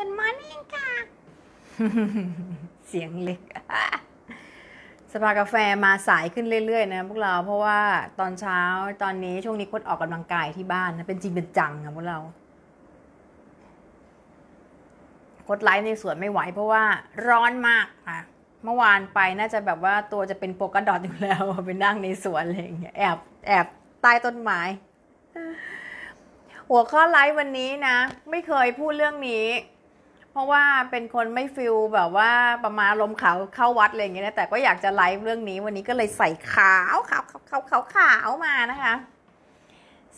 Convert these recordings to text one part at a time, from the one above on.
Good morning ค่ะ เสียงเล็กสปากาแฟมาสายขึ้นเรื่อยๆนะพวกเรา เพราะว่าตอนเช้าตอนนี้ช่วงนี้คนออกกำลังกายที่บ้านนะ เป็นจริงเป็นจังคะพวกเรา คดไลฟ์ในสวนไม่ไหวเพราะว่าร้อนมากค่ะ เมื่อวานไปน่าจะแบบว่าตัวจะเป็นโปกระดอดอยู่แล้วไปนั่งในสวนอะไรอย่างเงี้ย แอบ แอบ ใต้ต้นไม้หัวข้อไลฟ์วันนี้นะไม่เคยพูดเรื่องนี้พราะว่าเป็นคนไม่ฟิลแบบว่า ประมาณลมขาวเข้าวัดอะไรอย่างเงี้ยนะแต่ก็อยากจะไลฟ์เรื่องนี้ วันนี้ก็เลยใส่ขาวขาวขาวขาวขาวขาวมานะคะ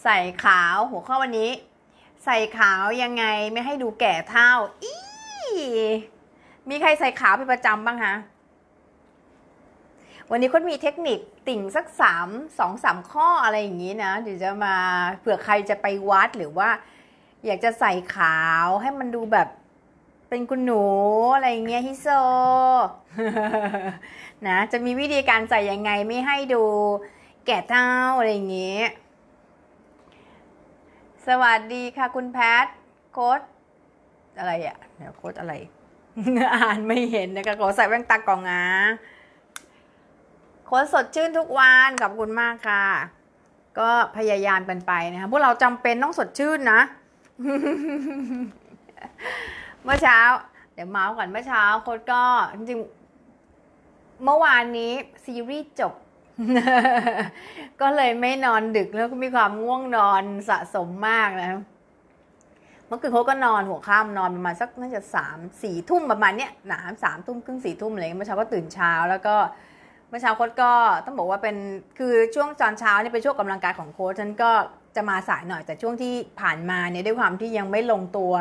ใส่ขาวหัวข้อวันนี้ ใส่ขาวยังไงไม่ให้ดูแก่เท่าอีมีใครใส่ขาวเป็นประจำบ้างคะวันนีุ้ณมีเทคนิคติ่งสักสามสองสามข้ออะไรอย่างนี้นะเดี๋ยวจะมาเผื่อใครจะไปวัดหรือว่า อยากจะใส่ขาวให้มันดูแบบเป็นคุณหนูอะไรเงี้ยฮิโซนะจะมีวิธีการใส่ยังไงไม่ให้ดู แก่เท่าอะไรเงี้ยสวัสดีค่ะ คุณแพทโค้ดอะไรอะ่ะเดี๋ยวโค้ดอะไรอ่านไม่เห็นนะคะขอใส่แว่นตากล่องนะโค้ดสดชื่นทุกวันขอบคุณมากค่ะ ก็พยายามกันไปนะคะพวกเราจำเป็นต้องสดชื่นนะมื่อเช้า เดี๋ยวเมาส์ก่อนเมื่อเช้าโค้ดก็ จริงเมื่อวานนี้ ซีรีส์จบ ก็เลยไม่นอนดึกแล้วก็มีความง่วงนอนสะสมมากนะเมื่อคืนเขาก็นอนหัวค่ำนอนประมาณสักน่าจะสามสี่ทุ่มประมาณเนี้ยหนามสามทุ่มครึ่งสี่ทุ่มอะไรเมื่อเช้าก็ตื่นเช้าแล้วก็ เมื่อเช้าโค้ดก็ต้องบอกว่าเป็นคือช่วงตอนเช้านี่เป็นช่วงกำลังกายของโค้ดฉันก็จะมาสายหน่อยแต่ช่วงที่ผ่านมาเนี่ยด้วยความที่ยังไม่ลงตัว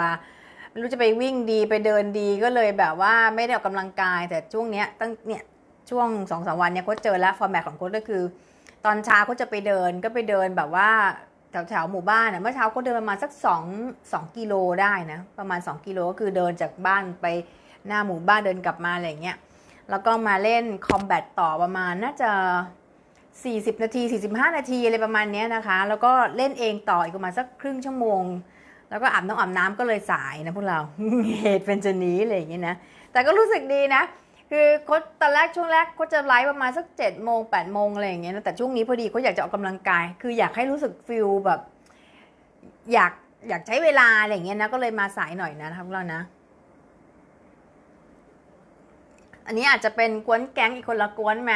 ไม่รู้จะไปวิ่งดีไปเดินดีก็เลยแบบว่าไม่ได้ออกกำลังกายแต่ช่วงเนี้ยตั้งเนี่ยช่วงสองสาวันเนี่ยโค้ชเจอแล้วฟอร์แมตของโค้ชก็คือ ตอนเช้าก็จะไปเดินก็ไปเดินแบบว่าแถวแถวหมู่บ้านเน่ยเมื่อเช้าก็เดินประมาณสักสองสองกิโลได้นะประมาณ 2 กิโลก็คือเดินจากบ้านไปหน้าหมู่บ้านเดินกลับมาอะไรเงี้ยแล้วก็มาเล่นคอมแบทต่อประมาณน่าจะ 40 นาที 45 นาทีอะไรประมาณนี้นะคะแล้วก็เล่นเองต่ออีกประมาณสักครึ่งชั่วโมงแล้วก็อาบน้ำอาบน้ำก็เลยสายนะพวกเราเหตุเป็นจะนี้อะไรอย่างเงี้ยนะแต่ก็รู้สึกดีนะ คือโค้ตอนแรกช่วงแรกโค้จะไลฟ์ประมาณสัก7จ็ดโมงแปดโมงอะไรอย่างเงี้ยนะแต่ช่วงนี้พอดีเขาอยากจะออกกำลังกาย คืออยากให้รู้สึกฟิลแบบอยากอยากใช้เวลาอะไรอย่างเงี้ยนะก็เลยมาสายหน่อยนะครับพวกเรานะ อันนี้อาจจะเป็นกวนแก๊งอีกคนละกวนไหม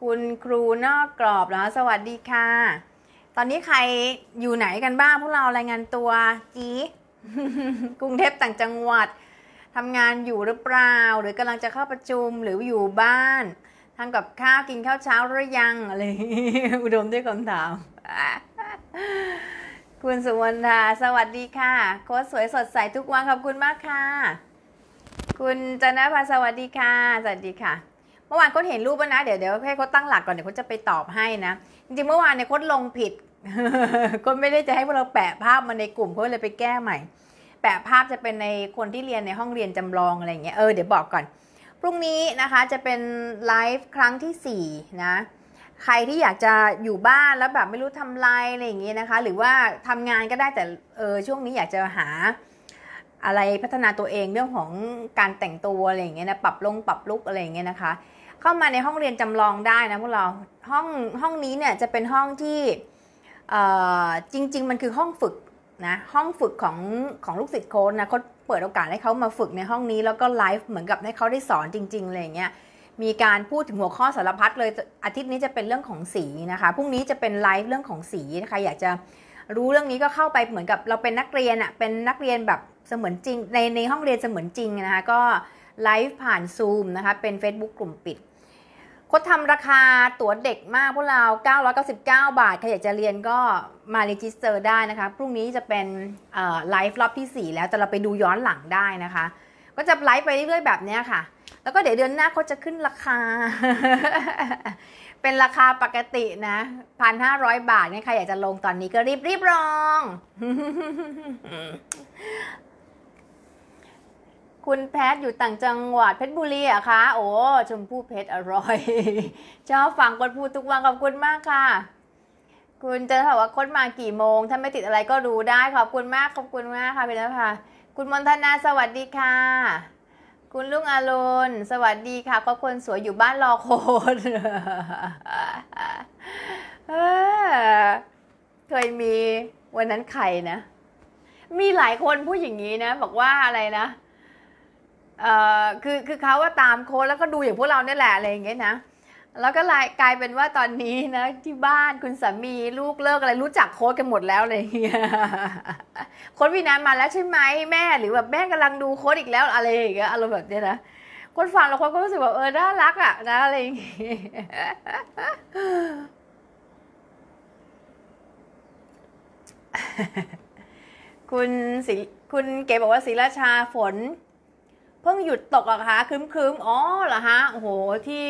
คุณครูนอกกรอบนะสวัสดีค่ะตอนนี้ใครอยู่ไหนกันบ้างพวกเรารายงานตัวจีกรุงเทพต่างจังหวัดทำงานอยู่หรือเปล่าหรือกำลังจะเข้าประชุมหรืออยู่บ้านทำกับข้าวกินข้าวเช้าหรือยังอะไรอุดมด้วยคำถามคุณสุวรรณาสวัสดีค่ะโค้ชสวยสดใสทุกวันขอบคุณมากค่ะ คุณจนะพาสวัสดีค่ะสวัสดีค่ะ เมื่อวานโค้ชเห็นรูปแล้วนะเดี๋ยวเดี๋ยวให้โค้ชตั้งหลักก่อนเดี๋ยวโค้ชจะไปตอบให้นะจริงเมื่อวานเนี่ยโค้ดลงผิดก็ไม่ได้จะให้พวกเราแปะภาพมาในกลุ่มเพื่อเลยไปแก้ใหม่ แปะภาพจะเป็นในคนที่เรียนในห้องเรียนจำลองอะไรเงี้ยเออเดี๋ยวบอกก่อน พรุ่งนี้นะคะจะเป็นไลฟ์ครั้งที่4นะใครที่อยากจะอยู่บ้านแล้วแบบไม่รู้ทำไรอะไรอย่างงี้ยนะคะ หรือว่าทำงานก็ได้แต่เออช่วงนี้อยากจะหา อะไรพัฒนาตัวเองเรื่องของการแต่งตัวอะไรอย่างเงี้ยนะปรับลง ปรับลุกอะไรอย่างเงี้ยนะคะเข้ามาในห้องเรียนจำลองได้นะพวกเราห้องห้องนี้เนี่ยจะเป็นห้องที่จริงๆมันคือห้องฝึกนะห้องฝึกของของลูกศิษย์โค้ดนะเขาเปิดโอกาสให้เขามาฝึกในห้องนี้ แล้วก็ไลฟ์เหมือนกับให้เขาได้สอนจริงๆอะไรอย่างเงี้ยมีการพูดถึงหัวข้อสารพัดเลยอาทิตย์นี้จะเป็นเรื่องของสีนะคะพรุ่งนี้จะเป็นไลฟ์เรื่องของสีใครอยากจะรู้เรื่องนี้ก็เข้าไปเหมือนกับเราเป็นนักเรียนอะเป็นนักเรียนแบบเสมือนจริง ในในห้องเรียนเสมือนจริงนะคะก็ไลฟ์ผ่านซูมนะคะ เป็น Facebook กลุ่มปิดคดทำราคาตั๋วเด็กมากพวกเรา 999 บาท ใครอยากจะเรียนก็มาเรจิสเตอร์ได้นะคะ พรุ่งนี้จะเป็นไลฟ์รอบที่ 4 แล้ว แต่เราไปดูย้อนหลังได้นะคะ ก็จะไลฟ์ไปเรื่อยๆแบบนี้ค่ะ แล้วก็เดี๋ยวเดือนหน้าเขาจะขึ้นราคา เป็นราคาปกตินะพันห้าร้อยบาทนี่ใครอยากจะลงตอนนี้ก็รีบรีบลองคุณแพทอยู่ต่างจังหวัดเพชรบุรีอะคะโอ้ ชมพู่เพชรอร่อย ชอบฟังคนพูดทุกวันขอบคุณมากค่ะ คุณจะถามว่าค้นมากี่โมง ถ้าไม่ติดอะไรก็รู้ได้ ขอบคุณมาก ขอบคุณมากค่ะพี่นภาคุณมนทนาสวัสดีค่ะ คุณลุงอารุณสวัสดีค่ะครอบคนสวยอยู่บ้านรอโคนเคยมีวันนั้นใครนะ มีหลายคนพูดอย่างนี้นะ บอกว่าอะไรนะออคือคือเขาว่าตามโค้ดแล้วก็ดูอย่างพวกเราเนี่ยแหละอะไรอย่างเงี้ยนะ แล้วก็กลายเป็นว่าตอนนี้นะที่บ้านคุณสามีลูกเลิกอะไรรู้จักโค้ดกันหมดแล้วเลยเงี้ยโค้ดวินานมาแล้วใช่ไหมแม่หรือแบบแม่กำลังดูโค้ดอีกแล้วอะไรอย่างเงี้ยอารมณ์แบบเนี้ยนะคนฟังเราคนก็รู้สึกแบบเออน่ารักอ่ะนะอะไรอย่างเงี้ยคุณสิคุณเก๋บอกว่าศิราชาฝนพิ่งหยุดตกอะคะคืมคืมอ๋อเหรอฮะโอ้โหที่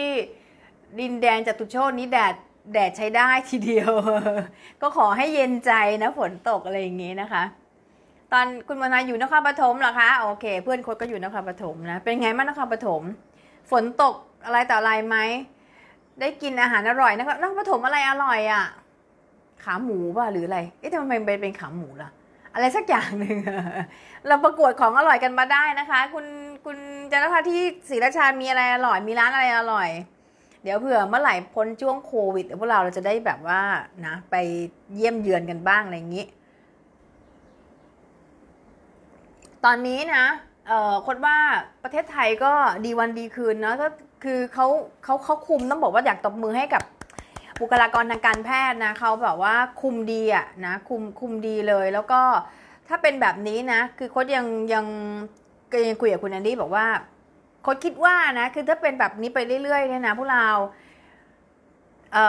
ดินแดนจตุโชนนี้แดดแดดใช้ได้ทีเดียว ก็ขอให้เย็นใจนะ ฝนตกอะไรอย่างงี้นะคะ ตอนคุณมนาอยู่นครปฐมเหรอคะ โอเค เพื่อนโครก็อยู่นครปฐมนะเป็นไงบ้างนครปฐมฝนตกอะไรต่ออะไรไหม ได้กินอาหารอร่อยนะคะนครปฐมอะไรอร่อยอะ่ะขาหมูป่ะหรืออะไร เอ๊ะทำไมเป็นขาหมูล่ะ อะไรสักอย่างหนึ่งเราประกวดของอร่อยกันมาได้นะคะ คุณคุณจันทภาที่ศรีราชามีอะไรอร่อยมีร้านอะไรอร่อย เดี๋ยวเผื่อเมื่อไหร่พ้นช่วงโควิด พวกเราเราจะได้แบบว่านะไปเยี่ยมเยือนกันบ้างอะไรอย่างนี้ ตอนนี้นะเอ่อคนว่าประเทศไทยก็ดีวันดีคืนเนาะก็คือเขาเขาเขาคุมต้องบอกว่าอยากตบมือให้กับบุคลากรทางการแพทย์นะเขาแบบว่าคุมดีอะนะคุมคุมดีเลยแล้วก็ถ้าเป็นแบบนี้นะคือโค้ดยังยัง็ยังคุยกับคุณแอนดี้บอกว่าคดคิดว่านะ คือถ้าเป็นแบบนี้ไปเรื่อยๆเนี่ยนะพวกเราเอ่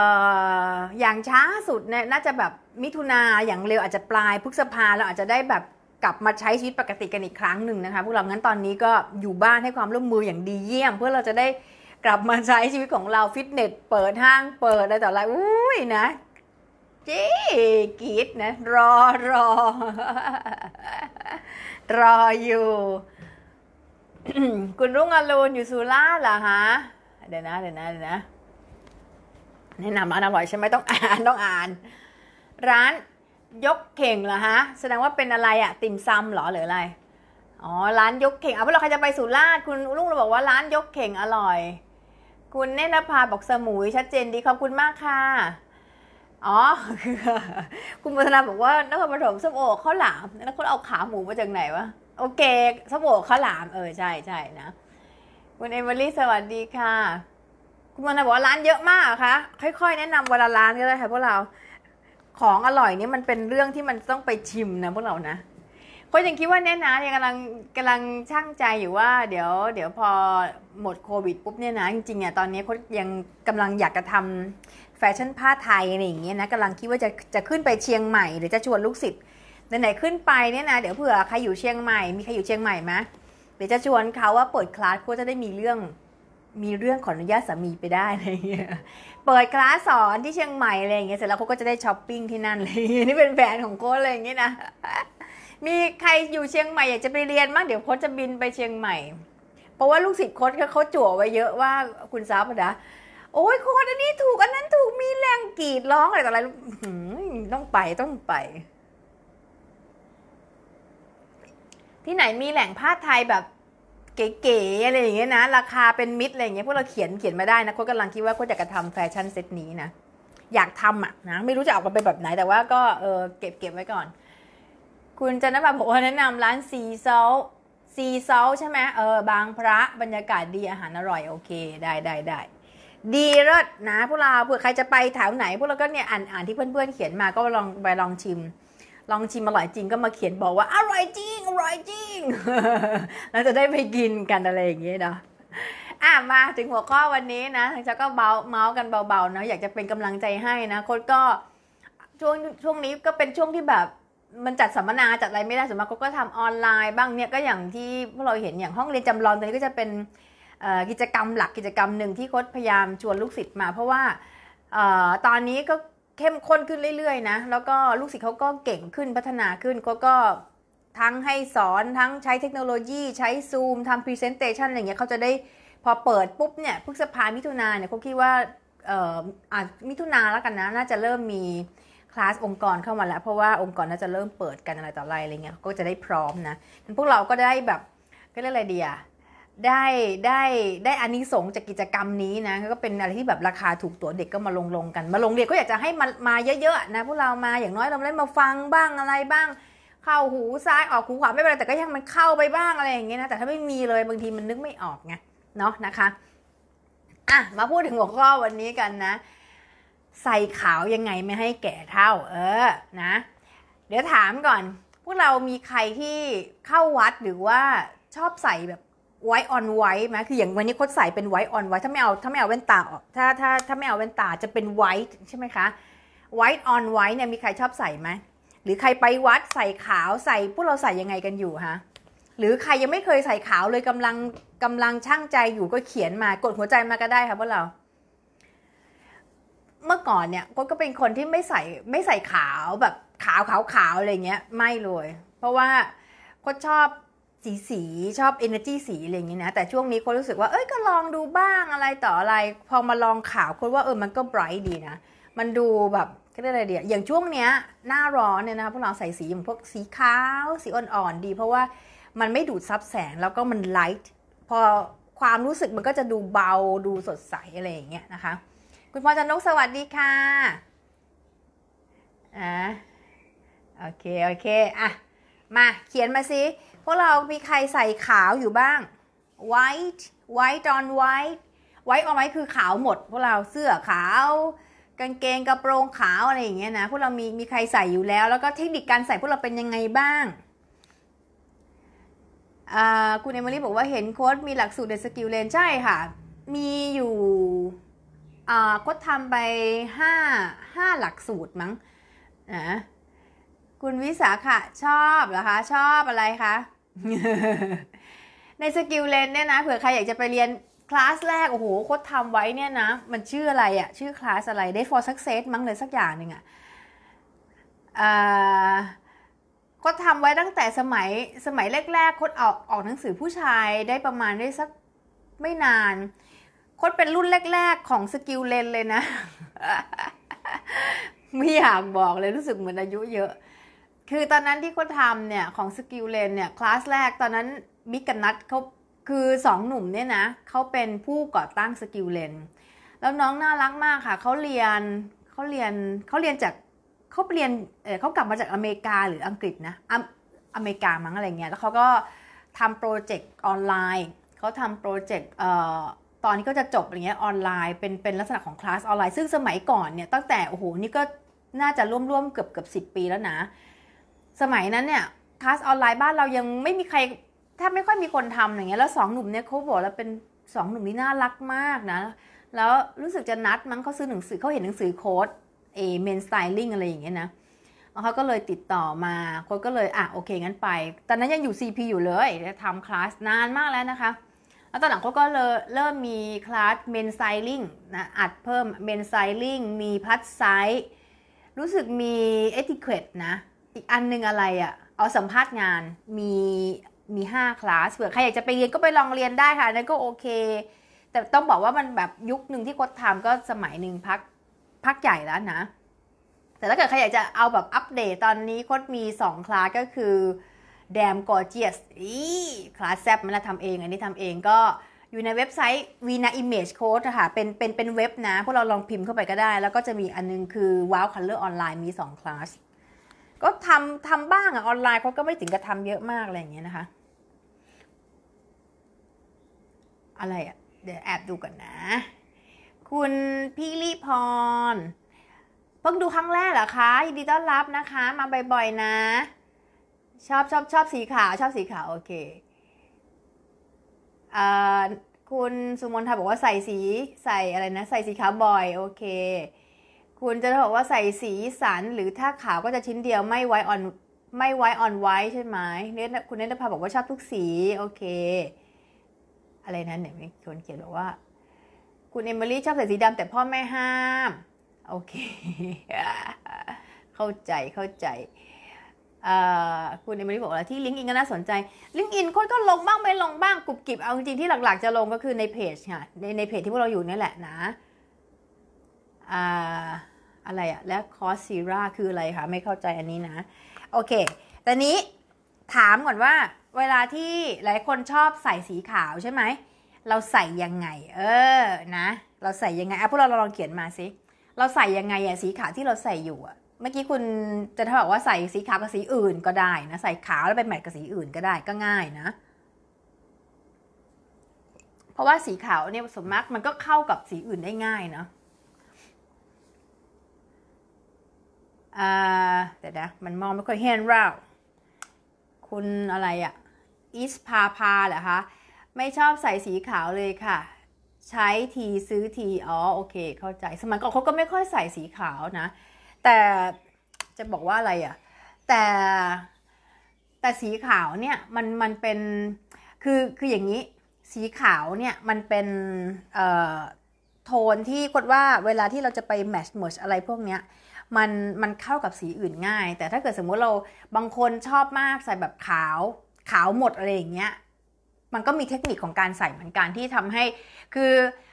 ออย่างช้าสุดเนี่ยน่าจะแบบมิถุนาอย่างเร็วอาจจะปลายพฤษภาเราอาจจะได้แบบกลับมาใช้ชีวิตปกติกันอีกครั้งหนึ่งนะคะพวกเรางั้นตอนนี้ก็อยู่บ้านให้ความร่วมมืออย่างดีเยี่ยมเพื่อเราจะได้กลับมาใช้ชีวิตของเราฟิตเนสเปิดห้างเปิดอะไรต่ออะไรอุ้ยนะจีกีดนะ รอรอรออยู่คุณรุ่งอรุณอยู่สุราษฎร์เหรอฮะเดี๋ยวนะ เดี๋ยวนะเดี๋ยวนะแนะนำร้านอร่อยใช่ไหมต้องอ่านต้องอ่าน ร้านยกเข่งเหรอฮะแสดงว่าเป็นอะไรอะติ่มซำเหรอหรืออะไร อ๋อร้านยกเข่งเอาเพาะเราใครจะไปสุราษฎร์คุณลุงเราบอกว่าร้านยกเข่งอร่อย คุณเนตรพาบอกสมุยชัดเจนดีขอบคุณมากค่ะ อ๋อคุณพัฒนาบอกว่านครปฐมส้มโอข้าวหลามแล้วคนเอาขาหมูมาจากไหนวะโอเคสบูโข้าวหลาม เออ ใช่ใช่นะคุณเอมิลี่สวัสดีค่ะ คุณมนาบอกว่าร้านเยอะมากคะค่อยๆ แนะนำวันละร้านก็ได้ค่ะพวกเราของอร่อยนี่มันเป็นเรื่องที่มันต้องไปชิมนะพวกเรานะก็ยังคิดว่าเนี่ยนะยังกำลังกำลังช่างใจอยู่ว่า เดี๋ยว เดี๋ยวพอหมดโควิดปุ๊บเนี่ยนะจริงๆอ่ะตอนนี้เขายังกำลังอยากจะทำแฟชั่นผ้าไทยอะไรอย่างเงี้ยนะกำลังคิดว่าจะจะขึ้นไปเชียงใหม่หรือจะชวนลูกศิษย์ไหนๆขึ้นไปเนี่ยนะเดี๋ยวเผื่อใครอยู่เชียงใหม่มีใครอยู่เชียงใหม่ไหมเดี๋ยวจะชวนเขาว่าเปิดคลาสก็จะได้มีเรื่อง มีเรื่องขออนุญาตสามีไปได้อะไรเงี้ยเปิดคลาสสอนที่เชียงใหม่อะไรเงี้ยเสร็จแล้วเขาก็จะได้ช้อปปิ้งที่นั่นเลยนี่เป็นแฟนของโค้ชเลยอย่างงี้ยนะมีใครอยู่เชียงใหม่อยากจะไปเรียนมั้งเดี๋ยวโค้ชจะบินไปเชียงใหม่ เพราะว่าลูกศิษย์โค้ชเขาจั่วไว้เยอะว่าคุณซับนะโอ้ยโค้ชอันนี้ถูกอันนั้นถูกมีแรงกรีดร้องอะไรต่ออะไรต้องไปต้องไปที่ไหนมีแหล่งผ้าไทยแบบเก๋ๆอะไรอย่างเงี้ยนะ ราคาเป็นมิดอะไรอย่างเงี้ยพวกเราเขียนเขียนมาได้นะโค้ดกำลังคิดว่าโค้ดอยากจะทำแฟชั่นเซตนี้นะ อยากทำอ่ะนะไม่รู้จะออกมาเป็นแบบไหนแต่ว่าก็เออเก็บเก็บไว้ก่อน คุณจันทบับอกว่าแนะนำร้านซีซซลซีซซลใช่ไหมเออบางพระบรรยากาศดีอาหารอร่อย โอเค ได้ได้ได้ดีเลิศนะพวกเราเผื่อใครจะไปแถวไหน พวกเราก็เนี่ยอ่านอ่านที่เพื่อนๆเขียนมาก็ลองไปลองชิมลองชิมอร่อยจริง ก็มาเขียนบอกว่าอร่อยจริงอร่อยจริงเราจะได้ไปกินกันอะไรอย่างเงี้ยเนาะอ่ะมาถึงหัวข้อวันนี้นะทางจ้าก็เบาเมาส์กันเบาๆเนาะอยากจะเป็นกำลังใจให้นะโค้ดก็ช่วงช่วงนี้ก็เป็นช่วงที่แบบมันจัดสัมมนาจัดอะไรไม่ได้สมมติก็ทำออนไลน์บ้างเนี่ยก็อย่างที่พวกเราเห็นอย่างห้องเรียนจำลองตอนนี้ก็จะเป็นกิจกรรมหลักกิจกรรมหนึ่งที่โค้ดพยายามชวนลูกศิษย์มา เพราะว่าตอนนี้ก็เข้มข้นขึ้นเรื่อยๆนะแล้วก็ลูกศิษย์เขาก็เก่งขึ้นพัฒนาขึ้นก็ก็ทั้งให้สอนทั้งใช้เทคโนโลยี ใช้ซูมทำพรีเซนเตชันอะไรเงี้ยเขาจะได้พอเปิดปุ๊บเนี่ยพฤษภามิถุนาเนี่ยเขาคิดว่าเอ่ออาจมิถุนาแล้วกันนะน่าจะเริ่มมีคลาสองค์กรเข้ามาแล้วเพราะว่าองค์กรน่าจะเริ่มเปิดกันอะไรต่ออะไรอะไรเงี้ยก็จะได้พร้อมนะพวกเราก็ได้แบบก็เรียกอะไรดีอะได้ได้ได้อานิสงส์จากกิจกรรมนี้นะก็เป็นอะไรที่แบบราคาถูกตัวเด็กก็มาลงลงกันมาลงเรียนก็อยากจะให้มามาเยอะๆนะพวกเรามาอย่างน้อยเราได้มาฟังบ้างอะไรบ้าง เข้าหู ซ้าย ออกหู ขวาไม่เป็นไรแต่ก็ยังมันเข้าไปบ้างอะไรอย่างเงี้ยนะแต่ถ้าไม่มีเลยบางทีมันนึกไม่ออกไงเนาะนะคะอ่ะมาพูดถึงหัวข้อวันนี้กันนะ ใส่ขาวยังไงไม่ให้แก่เท่าเออนะ เดี๋ยวถามก่อน พวกเรามีใครที่เข้าวัดหรือว่าชอบใส่แบบไวออนไวไหมคืออย่างวันนี้โค้ดใส่เป็นไวออนไวถ้าไม่เอาถ้าไม่เอาแว่นตาออกถ้าถ้าถ้าไม่เอาแว่นตาจะเป็นไวใช่ไหมคะไวออนไวเนี่ยมีใครชอบใส่ไหมหรือใครไปวัดใส่ขาวใส่พวกเราใส่ยังไงกันอยู่ฮะหรือใครยังไม่เคยใส่ขาวเลยกำลังกำลังช่างใจอยู่ก็เขียนมากดหัวใจมาก็ได้ครับพวกเรา เมื่อก่อนเนี่ยก็เป็นคนที่ไม่ใส่ไม่ใส่ขาวแบบขาวขาวขาวอะไรเงี้ยไม่เลย เพราะว่าก็ชอบสีสีชอบ energy สีอะไรอย่างนี้นะแต่ช่วงนี้คนรู้สึกว่าเอ้ยก็ลองดูบ้างอะไรต่ออะไร พอมาลองขาวคนว่าเออมันก็ bright ดีนะมันดูแบบก็ได้อะไรเดียอย่างช่วงเนี้ยหน้าร้อนเนี่ยนะพวกเราใส่สีอย่างพวกสีขาวสีอ่อนๆดี เพราะว่ามันไม่ดูดซับแสงแล้วก็มันไลท์พอความรู้สึกมันก็จะดูเบาดูสดใสอะไรอย่างเงี้ยนะคะ คุณพ่อจันนกสวัสดีค่ะอ่าโอเคโอเคอ่ะมาเขียนมาสิพวกเรา มีใครใส่ขาวอยู่บ้าง white white on white white on white คือขาวหมด พวกเราเสื้อขาวกางเกงกระโปรงขาว อะไรอย่างเงี้ยนะ พวกเรา มี มีใครใส่อยู่แล้ว แล้วก็เทคนิคการใส่พวกเราเป็นยังไงบ้าง คุณเอมิลี่บอกว่า เห็นโค้ดมีหลักสูตรเดสกิลเลนใช่ค่ะ มีอยู่โค้ดทำไป 5 5 หลักสูตรมั้งนะ คุณวิสาขะชอบเหรอคะ ชอบอะไรคะในสกิลเลนเนี่ยนะเผื่อใครอยากจะไปเรียนคลาสแรก โอ้โหโคตรทำไว้เนี่ยนะ มันชื่ออะไรอะชื่อคลาสอะไรได้ for success มั้งเลยสักอย่างหนึ่งอะโคตรทำไว้ตั้งแต่สมัยสมัยแรกๆโคตรออกออกหนังสือผู้ชายได้ประมาณได้สักไม่นานโคตรเป็นรุ่นแรกๆของสกิลเลนเลยนะ ไม่อยากบอกเลยรู้สึกเหมือนอายุเยอะคือตอนนั้นที่เขาทำเนี่ยของสกิลเลนเนี่ยคลาสแรกตอนนั้นมิกกับนัทเขาคือสองหนุ่มเนี่ยนะเขาเป็นผู้ก่อตั้งสกิลเลนแล้วน้องน่ารักมากค่ะเขาเรียนเขาเรียนเขาเรียนจากเขาเรียนเเขากลับมาจากอเมริกาหรืออังกฤษนะอเมริกามั้งอะไรเงี้ยแล้วเขาก็ทำโปรเจกต์ออนไลน์เขาทำโปรเจกต์ตอนนี้ก็จะจบอะไรเงี้ยออนไลน์ เป็นเป็นลักษณะของคลาสออนไลน์ซึ่งสมัยก่อนเนี่ยตั้งแต่โอ้โหนี่ก็น่าจะร่วมร่วมเกือบเกือบสิปีแล้วนะสมัยนั้นเนี่ยคลาสออนไลน์บ้านเรายังไม่มีใครแทบไม่ค่อยมีคนทำอย่างเงี้ยแล้วสองหนุ่มเนี่ยเขาบอกแล้วเป็นสองหนุ่มนี่น่ารักมากนะ แล้วรู้สึกจะนัดมั้งเขาซื้อหนังสือเขาเห็นหนังสือโค้ดเอเมนสไตลิ่งอะไรอย่างเงี้ยนะเขาก็เลยติดต่อมาโค้ดก็เลยอ่ะโอเคงั้นไปตอนนั้นยังอยู่ CP อยู่เลยทำคลาสนานมากแล้วนะคะ แล้วตอนหลังเขาก็เลยเริ่มมีคลาสเมนสไตลิ่งนะอัดเพิ่มเมนสไตลิ่งมีพัดไซส์รู้สึกมีเอติเคตนะอีกอันนึงอะไรอะ่ะ เอาสัมภาษณ์งานมีมีห้าคลาสเผื่อใครอยากจะไปเรียนก็ไปลองเรียนได้ค่ะนั่นก็โอเค แต่ต้องบอกว่ามันแบบยุคหนึ่งที่โค้ดทำก็สมัยหนึ่งพักพักใหญ่แล้วนะ แต่ถ้าเกิดใครอยากจะเอาแบบอัปเดตตอนนี้โค้ดมีสองคลาสก็คือแดมกอร์เจียสอีคลาสแซบมันละทำเอง อันนี้ทำเองก็อยู่ในเว็บไซต์ Vina Image Code ค่ะเป็นเป็นเป็นเว็บนะ พวกเราลองพิมพ์เข้าไปก็ได้ แล้วก็จะมีอันนึงคือ Wow Color Online มี2คลาสก็ทำทำบ้างอะออนไลน์เขาก็ไม่ถึงกับทำเยอะมากอะไรอย่างเงี้ยนะคะอะไรอะเดี๋ยวแอบดูก่อนนะ คุณพี่ลีพร เพิ่งดูครั้งแรกเหรอคะ ยินดีต้อนรับนะคะมาบ่อยๆนะ ชอบชอบชอบสีขาวชอบสีขาวโอเคอ่คุณสุมนทาบอกว่าใส่สีใส่อะไรนะใส่สีขาวบ่อย โอเคคุณจะบอกว่าใส่สีสันหรือถ้าขาวก็จะชิ้นเดียวไม่ไว้ออนไม่ไว้ออนไว้ใช่ไหมเนี่ยคุณเนตภาบอกว่าชอบทุกสี โอเค อะไรนั้นเนี่ยคนเขียนบอกว่า คุณเอมิลี่ชอบใส่สีดำแต่พ่อแม่ห้าม โอเค เข้าใจเข้าใจคุณเอมิลี่บอกว่าที่ลิงก์ อินก็น่าสนใจ ลิงก์ อินคนก็ลงบ้างไม่ลงบ้างกรุบกริบเอาจริง ๆ ที่หลักๆ จะลงก็คือในเพจค่ะในในเพจที่พวกเราอยู่นี่แหละนะอะไรอะและคอสซีราคืออะไรคะไม่เข้าใจอันนี้นะ โอเคแต่นี้ถามก่อนว่า เวลาที่หลายคนชอบใส่สีขาวใช่ไหมเราใส่ยังไง เออ นะเราใส่ยังไงอ่ะพวกเราลองเขียนมาสิเราใส่ยังไงอะสีขาวที่เราใส่อยู่อะเมื่อกี้คุณจะถ้าบอกว่าใส่สีขาวกับสีอื่นก็ได้นะ ใส่ขาวแล้วไปแมทกับสีอื่นก็ได้ก็ง่ายนะ เพราะว่าสีขาวเนี่ยสมมติมันก็เข้ากับสีอื่นได้ง่ายเนาะเ่ี๋ย่นะมันมองไม่ค่อยเห็นเราคุณอะไรอะอิสพาพาเหรอคะไม่ชอบใส่สีขาวเลยค่ะ ใช้ทีซื้อทีอ๋อโอเคเข้าใจสมัยก่อนเขาก็ไม่ค่อยใส่สีขาวนะ แต่จะบอกว่าอะไรอะแต่แต่สีขาวเนี่ยมันมันเป็นคือคืออย่างนี้ สีขาวเนี่ยมันเป็นโทนที่กดว่าเวลาที่เราจะไปแมชเมิร์ชอะไรพวกเนี้ยมันมันเข้ากับสีอื่นง่าย แต่ถ้าเกิดสมมุติเราบางคนชอบมากใส่แบบขาว ขาวหมดอะไรอย่างเงี้ยมันก็มีเทคนิคของการใส่เหมือนกันที่ทำให้ คือ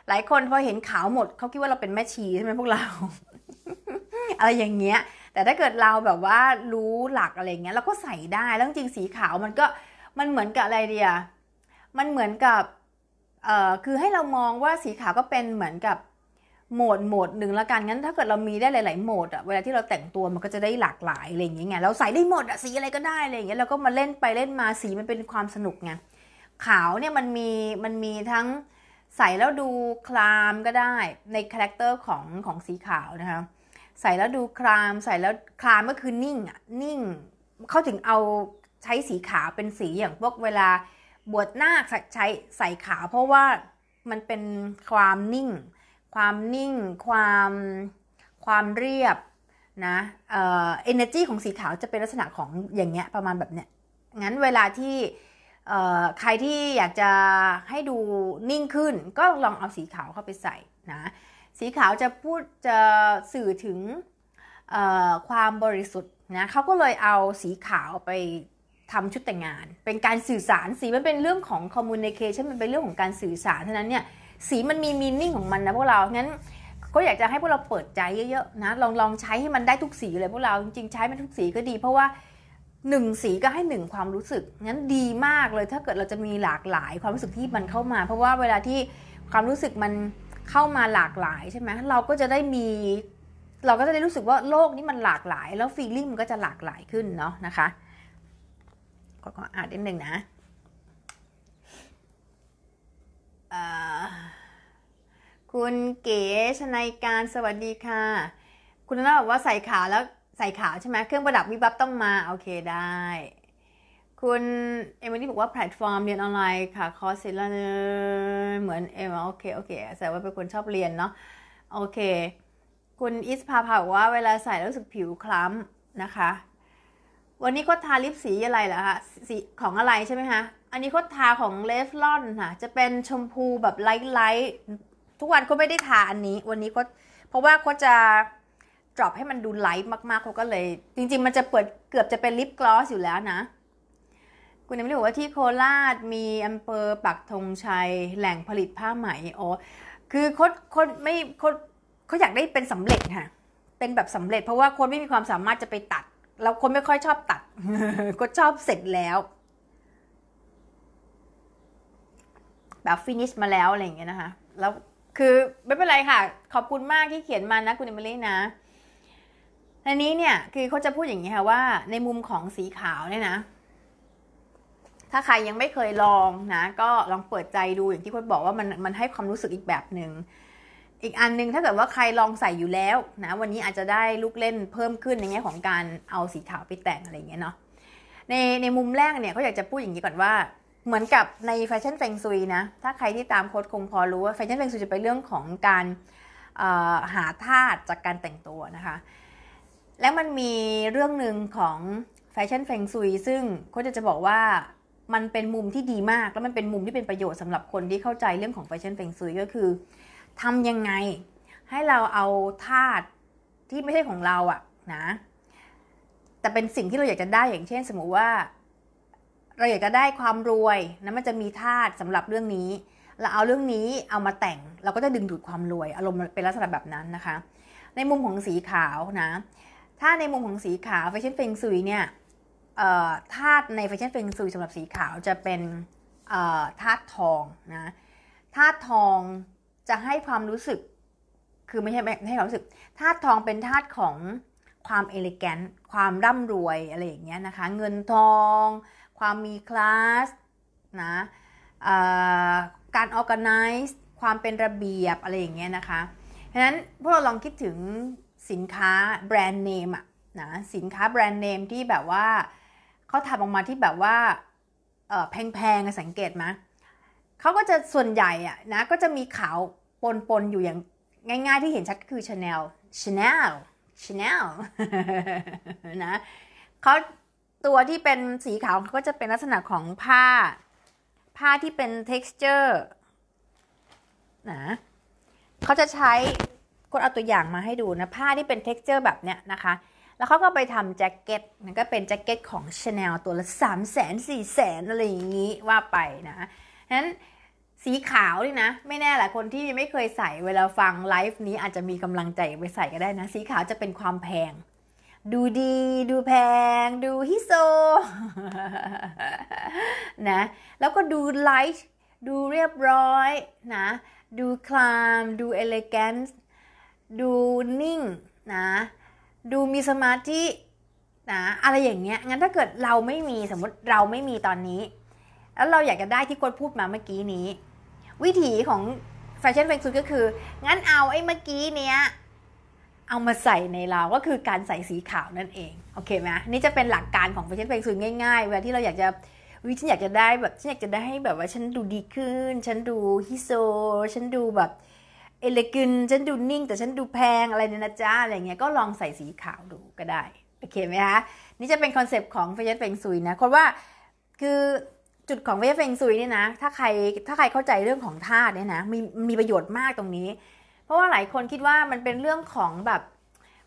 หลายคนพอเห็นขาวหมดเขาคิดว่าเราเป็นแม่ชีใช่ไหมพวกเราอะไรอย่างเงี้ย แต่ถ้าเกิดเราแบบว่ารู้หลักอะไรเงี้ยเราก็ใส่ได้แล้วจริงสีขาวมันก็มันเหมือนกับอะไรเดียมันเหมือนกับเอ่อคือให้เรามองว่าสีขาวก็เป็นเหมือนกับโหมดโหมดหนึ่งละกันงั้นถ้าเกิดเรามีได้หลายๆโหมดอะเวลาที่เราแต่งตัวมันก็จะได้หลากหลายอะไรอย่างเงี้ยเราใส่ได้หมดอะสีอะไรก็ได้อะไรอย่างเงี้ยเราก็มาเล่นไปเล่นมาสีมันเป็นความสนุกไงขาวเนี่ยมันมีมันมีทั้งใส่แล้วดูคลามก็ได้ในคาแรคเตอร์ของของสีขาวนะคะใส่แล้วดูคลาม ใส่แล้วคลามก็คือนิ่งอะนิ่ง เขาถึงเอาใช้สีขาวเป็นสีอย่างพวกเวลาบวชนาคใช้ใส่ขาวเพราะว่ามันเป็นความนิ่งความนิ่ง ความความเรียบนะเอ่อ energy ของสีขาวจะเป็นลักษณะของอย่างเงี้ยประมาณแบบเนี้ยงั้นเวลาที่ เออ่ใครที่อยากจะให้ดูนิ่งขึ้นก็ลองเอาสีขาวเข้าไปใส่ นะ สีขาวจะพูดจะสื่อถึง เออ่ความบริสุทธิ์นะเขาก็เลยเอาสีขาวไปทำชุดแต่งงาน เป็นการสื่อสารสี มันเป็นเรื่องของ communication มันเป็นเรื่องของการสื่อสารเท่านั้นเนี่ยสีมันมี มีนิ่งของมันนะพวกเรา งั้นก็อยากจะให้พวกเราเปิดใจเยอะๆนะลองลองใช้ให้มันได้ทุกสีเลยพวกเราจริงๆใช้ม่ทุกสีก็ดี เพราะว่าหนึ่งสีก็ให้หนึ่งความรู้สึกงั้นดีมากเลยถ้าเกิดเราจะมีหลากหลายความรู้สึกที่มันเข้ามา เพราะว่าเวลาที่ความรู้สึกมันเข้ามาหลากหลายใช่ไหมเราก็จะได้มี เราก็จะได้รู้สึกว่าโลกนี้มันหลากหลาย แล้วฟีลลิ่งมันก็จะหลากหลายขึ้นเนาะนะคะก็อ่านนิดหนึ่งนะคุณเก๋ ชนายการ สวัสดีค่ะ คุณน่าบอกว่าใส่ขาว แล้วใส่ขาว ใช่ไหม เครื่องประดับวิบับต้องมา โอเค ได้ คุณเอมิลี่บอกว่า แพลตฟอร์มเรียนออนไลน์ค่ะ คอร์สเสร็จแล้วเหมือนเอมโอเค โอเค แสดงว่าเป็นคนชอบเรียนเนาะ โอเค คุณอิสพาพาบอกว่าเวลาใส่แล้วรู้สึกผิวคล้ำนะคะวันนี้คขาทาลิปสีอะไรเหรอคะสีของอะไรใช่ไหมคะอันนี้คขาทาของเลฟลอนค่ะ จะเป็นชมพูแบบไลท์ไลท์ทุกวันก็ไม่ได้ทาอันนี้วันนี้คขาเพราะว่าคขาจะดรอปให้มันดูไลท์มากๆเขาก็เลย จริงๆ มันจะเปิดเกือบจะเป็นลิปกลอสอยู่แล้วนะ คุณไม่รอกว่าที่โคราชมีอำเภอปักธงชัยแหล่งผลิตผ้าไหมอ๋อคือคโคดไม่คดเขาอยากได้เป็นสำเร็จค่ะเป็นแบบสำเร็จ เพราะว่าคนไม่มีความสามารถจะไปตัดเราคนไม่ค่อยชอบตัดก็ชอบเสร็จแล้ว แบบฟินิชมาแล้วอะไรอย่างเงี้ยนะคะแล้วคือไม่เป็นไรค่ะ ขอบคุณมากที่เขียนมานะคุณเอมิลี่นะอันนี้เนี่ยคือเขาจะพูดอย่างนี้ค่ะว่าในมุมของสีขาวเนี่ยนะ ถ้าใครยังไม่เคยลองนะ ก็ลองเปิดใจดูอย่างที่คุณบอกว่ามันมันให้ความรู้สึกอีกแบบหนึง่งอีกอันนึง ถ้าเกิดว่าใครลองใส่อยู่แล้วนะวันนี้อาจจะได้ลูกเล่นเพิ่มขึ้นในแง่ของการเอาสีขาวไปแต่งอะไรเงี้ยเนาะในในมุมแรกเนี่ยเขาอยากจะพูดอย่างนี้ ก่อนว่าเหมือนกับในแฟชั่นเฟงซุยนะ ถ้าใครที่ตามโค้ดคงพอรู้ว่าแฟชั่นเฟงซุยจะเป็นเรื่องของการหาธาตุจากการแต่งตัวนะคะแล้วมันมีเรื่องหนึ่งของแฟชั่นเฟงซุย ซึ่งเขาจะจะบอกว่ามันเป็นมุมที่ดีมากแล้วมันเป็นมุมที่เป็นประโยชน์สำหรับคนที่เข้าใจเรื่องของแฟชั่นเฟงซุยก็คือทำยังไงให้เราเอาธาตุที่ไม่ใช่ของเราอะนะ แต่เป็นสิ่งที่เราอยากจะได้อย่างเช่น สมมุติว่าเราอยากจะได้ความรวยนะมันจะมีธาตุสำหรับเรื่องนี้ เราเอาเรื่องนี้เอามาแต่งเราก็จะดึงดูดความรวย อารมณ์เป็นลักษณะแบบนั้นนะคะ ในมุมของสีขาวนะ ถ้าในมุมของสีขาวแฟชั่นเฟงซุยเนี่ยธาตุในแฟชั่นเฟงซุยสำหรับสีขาวจะเป็นธาตุทองนะธาตุทองจะให้ความรู้สึก คือไม่ใช่ให้ความรู้สึกธาตุทองเป็นธาตุของความเอลิแกนต์ความร่ำรวย อะไรอย่างเงี้ยนะคะ เงินทอง ความมีคลาสนะการออแกไนซ์ความเป็นระเบียบ อะไรอย่างเงี้ยนะคะฉะนั้นพวกเราลองคิดถึงสินค้าแบรนด์เนมอะนะสินค้าแบรนด์เนมที่แบบว่าเขาทำออกมาที่แบบว่าแพงๆ สังเกตไหมเขาก็จะส่วนใหญ่อะนะก็จะมีขาวปนปนอยู่อย่างง่ายๆที่เห็นชัดคือ Chanel Chanel Chanel นะเขาตัวที่เป็นสีขาวเขาก็จะเป็นลักษณะของผ้าผ้าที่เป็น texture นะเขาจะใช้กนเอาตัวอย่างมาให้ดูนะผ้าที่เป็น texture แบบเนี้ยนะคะ แล้วเขาก็ไปทำแจ็คเก็ตนั่นก็เป็นแจ็คเก็ตของ Chanel ตัวละ 3 0 0 0 0 4 0 0 0 0อะไรอย่างนี้ว่าไปนะนั้นสีขาวนี่นะ ไม่แน่แหละคนที่ไม่เคยใส่เวลาฟังไลฟ์นี้อาจจะมีกำลังใจไปใส่ก็ได้นะ สีขาวจะเป็นความแพงดูดีดูแพง ดูฮิโซนะแล้วก็ดูไลท์ดูเรียบร้อยนะดูคลามดูเอเลแกนซ์ดู นิ่งนะดูมีสมาธินะอะไรอย่างเงี้ยงั้นถ้าเกิดเราไม่มีสมมติเราไม่มีตอนนี้ แล้วเราอยากจะได้ที่กนพูดมาเมื่อกี้นี้วิถีของแฟชั่นแฟงซูก็คืองั้นเอาไอ้เมื่อกี้เนี้ยเอามาใส่ในเราก็คือการใส่สีขาวนั่นเองโอเคไหมนี่จะเป็นหลักการของแฟชั่นแฟงซูง่ายๆเวลาที่เราอยากจะวิฉันอยากจะได้แบบฉันอยากจะได้ให้แบบว่าฉันดูดีขึ้น ฉันดูฮิโซฉันดูแบบเอเลกินฉันดูนิ่ง แต่ฉันดูแพงอะไรเนี่ยนะจ๊ะอะไรเงี้ยก็ลองใส่สีขาวดูก็ได้ โอเคไหมคะนี่จะเป็นคอนเซปต์ของแฟชั่นแฟงซูนะคนว่าคือจุดของเวฟเฟงซุยเนี่ยนะ ถ้าใคร ถ้าใครเข้าใจเรื่องของธาตุเนี่ยนะมีมีประโยชน์มากตรงนี้ เพราะว่าหลายคนคิดว่ามันเป็นเรื่องของแบบ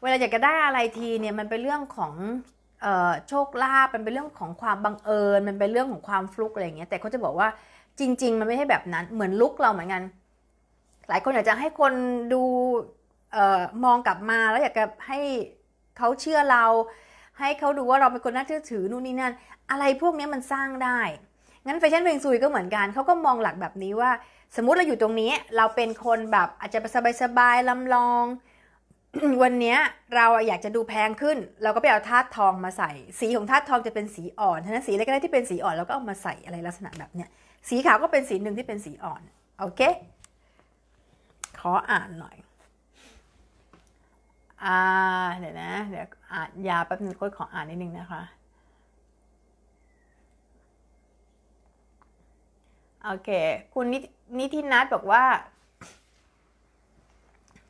เวลาอยากจะได้อะไรทีเนี่ย มันเป็นเรื่องของโชคลาภมันเป็นเรื่องของความบังเอิญ มันเป็นเรื่องของความฟลุกอะไรอย่างเงี้ย แต่เขาจะบอกว่า จริงๆ มันไม่ใช่แบบนั้น เหมือนลุกเราเหมือนกัน หลายคนอยากจะให้คนดูมองกลับมา แล้วอยากจะให้เขาเชื่อเรา ให้เขาดูว่าเราเป็นคนน่าเชื่อถือ นู่นนี่นั่น อะไรพวกนี้มันสร้างได้งั้นแฟชั่นเลงซุยก็เหมือนกันเขาก็มองหลักแบบนี้ว่าสมมติเราอยู่ตรงนี้เราเป็นคนแบบอาจจะสบายๆลำลอง วันนี้เราอยากจะดูแพงขึ้น เราก็ไปเอาธาตุทองมาใส่สีของธาตุทองจะเป็นสีอ่อนทะนั้นสีอะไรก็ได้ที่เป็นสีอ่อนเราก็เอามาใส่อะไรลักษณะแบบเนี้ยสีขาวก็เป็นสีหนึ่งที่เป็นสีอ่อนโอเคขออ่านหน่อยอ่าเดี๋ยวนะเดี๋ยวอ่านยาแป๊บนึงก็ขออ่านนิดนึงนะคะโอเค คุณนิธินัทบอกว่า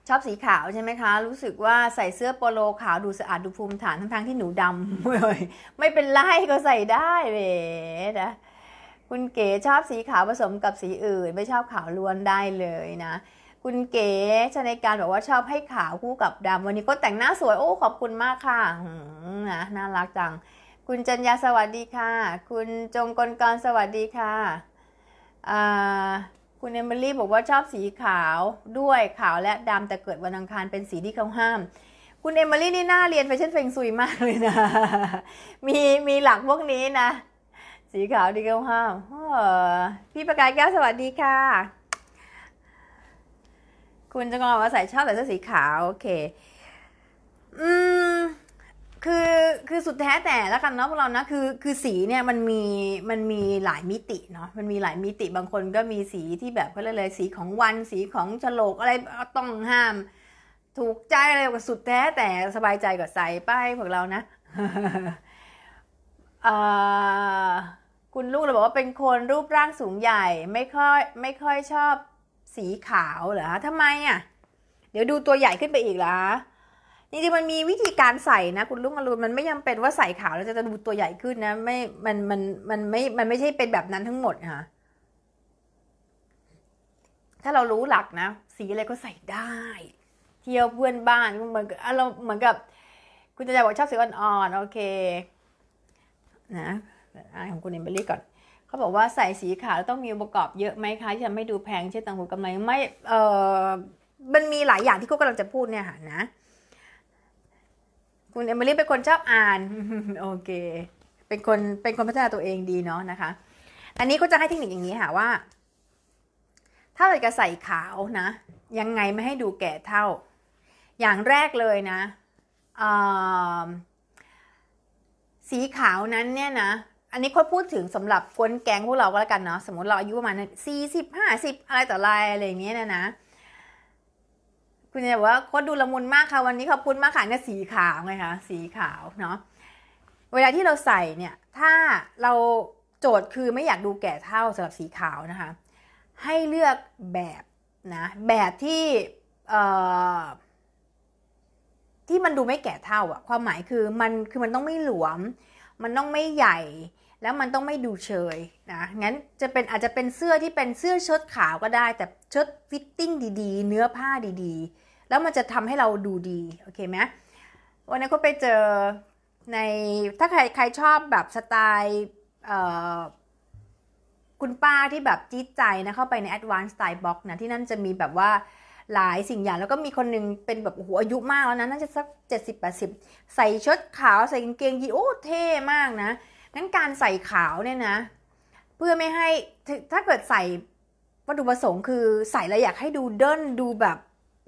ชอบสีขาวใช่ไหมคะ รู้สึกว่าใส่เสื้อโปโลขาวดูสะอาดดูภูมิฐานทั้งๆที่หนูดำเลยไม่เป็นไรก็ใส่ได้เลยนะ คุณเก๋ชอบสีขาวผสมกับสีอื่น ไม่ชอบขาวล้วนได้เลยนะ คุณเก๋ชนในการบอกว่าชอบให้ขาวคู่กับดำวันนี้ก็แต่งหน้าสวยโอ้ขอบคุณมากค่ะนะน่ารักจัง คุณจันยาสวัสดีค่ะ คุณจงกลกรสวัสดีค่ะคุณเอมิลี่บอกว่าชอบสีขาวด้วย ขาวและดำแต่เกิดวันอังคารเป็นสีที่เขาห้าม คุณเอมิลี่นี่น่าเรียนแฟชั่นเฟงซุยมากเลยนะ มีมีหลักพวกนี้นะ สีขาวที่เขาห้ามพี่ประกายแก้วสวัสดีค่ะ คุณจะกองว่าใส่ชอบแต่เสื้อสีขาว โอเค อืมคือ คือสุดแท้แต่แล้วกันเนาะพวกเรานะ คือคือสีเนี่ยมันมีมันมีหลายมิติเนาะมันมีหลายมิติบางคนก็มีสีที่แบบเขาเรียกเลยสีของวันสีของฉลกอะไรต้องห้าม ถูกใจอะไรก็สุดแท้แต่สบายใจก็ใส่ไปพวกเรานะคุณลูกเราบอกว่าเป็นคนรูปร่างสูงใหญ่ไม่ค่อยไม่ค่อยชอบสีขาวเหรอทำไมอ่ะเดี๋ยวดูตัวใหญ่ขึ้นไปอีกเหรอจริงๆมันมีวิธีการใส่นะ คุณลุงอรุณมันไม่จำเป็นว่าใส่ขาวแล้วจะดูตัวใหญ่ขึ้นนะไม่ มัน มัน มันไม่ มันไม่ใช่เป็นแบบนั้นทั้งหมดค่ะถ้าเรารู้หลักนะ สีอะไรก็ใส่ได้ เที่ยวเพื่อนบ้านเหมือนเราเหมือนกับ คุณจะบอกชอบสีอ่อนๆโอเคนะอานของคุณเอมเบลลี่ก่อนเขาบอกว่าใส่สีขาวต้องมีองค์ประกอบเยอะไหมคะที่ทำให้ดูแพงเช่นต่างหูกำไรไม่เออมันมีหลายอย่างที่เขากำลังจะพูดเนี่ยค่ะนะคุณเอมิลี่เป็นคนชอบอ่าน โอเคเป็นคนเป็นคนพัฒนาตัวเองดีเนาะนะคะ อันนี้ก็จะให้เทคนิคอย่างนี้ค่ะ ว่า ถ้าเราจะใส่ขาวนะยังไงไม่ให้ดูแก่เท่า อย่างแรกเลยนะ สีขาวนั้นเนี่ยนะ อันนี้ค่อยพูดถึงสำหรับคนแกงพวกเราก็แล้วกันเนาะสมมติเราอายุประมาณสี่สิบห้าสิบอะไรต่ออะไรอะไรอย่างเงี้ยนะนะคุณจะบอกว่าโค้ดดูละมุนมากค่ะวันนี้ขอบคุณมากค่ะเนี่ยสีขาวไงคะสีขาวเนาะเวลาที่เราใส่เนี่ย ถ้าเราโจทย์คือไม่อยากดูแก่เท่าสำหรับสีขาวนะคะ ให้เลือกแบบนะแบบที่ที่มันดูไม่แก่เท่าอะความหมายคือมันคือมันต้องไม่หลวม มันต้องไม่ใหญ่แล้วมันต้องไม่ดูเชยนะงั้นจะเป็นอาจจะเป็นเสื้อที่เป็นเสื้อเชิ้ตขาวก็ได้แต่เชิ้ตฟิตติ้งดีๆ เนื้อผ้าดีๆแล้วมันจะทำให้เราดูดี โอเคไหม วันนี้ก็ไปเจอ ใน ถ้าใครใครชอบแบบสไตล์คุณป้าที่แบบจี๊ดใจนะ เข้าไปใน Advanced Style Box นะ ที่นั่นจะมีแบบว่าหลายสิ่งอย่างแล้วก็มีคนนึงเป็นแบบโอ้โหอายุมากแล้วนะน่าจะสักเจ็ดสิบแปดสิบใส่ชุดขาวใส่กางเกงยีโอ้ เท่มากนะ งั้นการใส่ขาวเนี่ยนะ เพื่อไม่ให้ถ้าเกิดใส่วัตถุประสงค์คือใส่แล้วอยากให้ดูเดินดูแบบ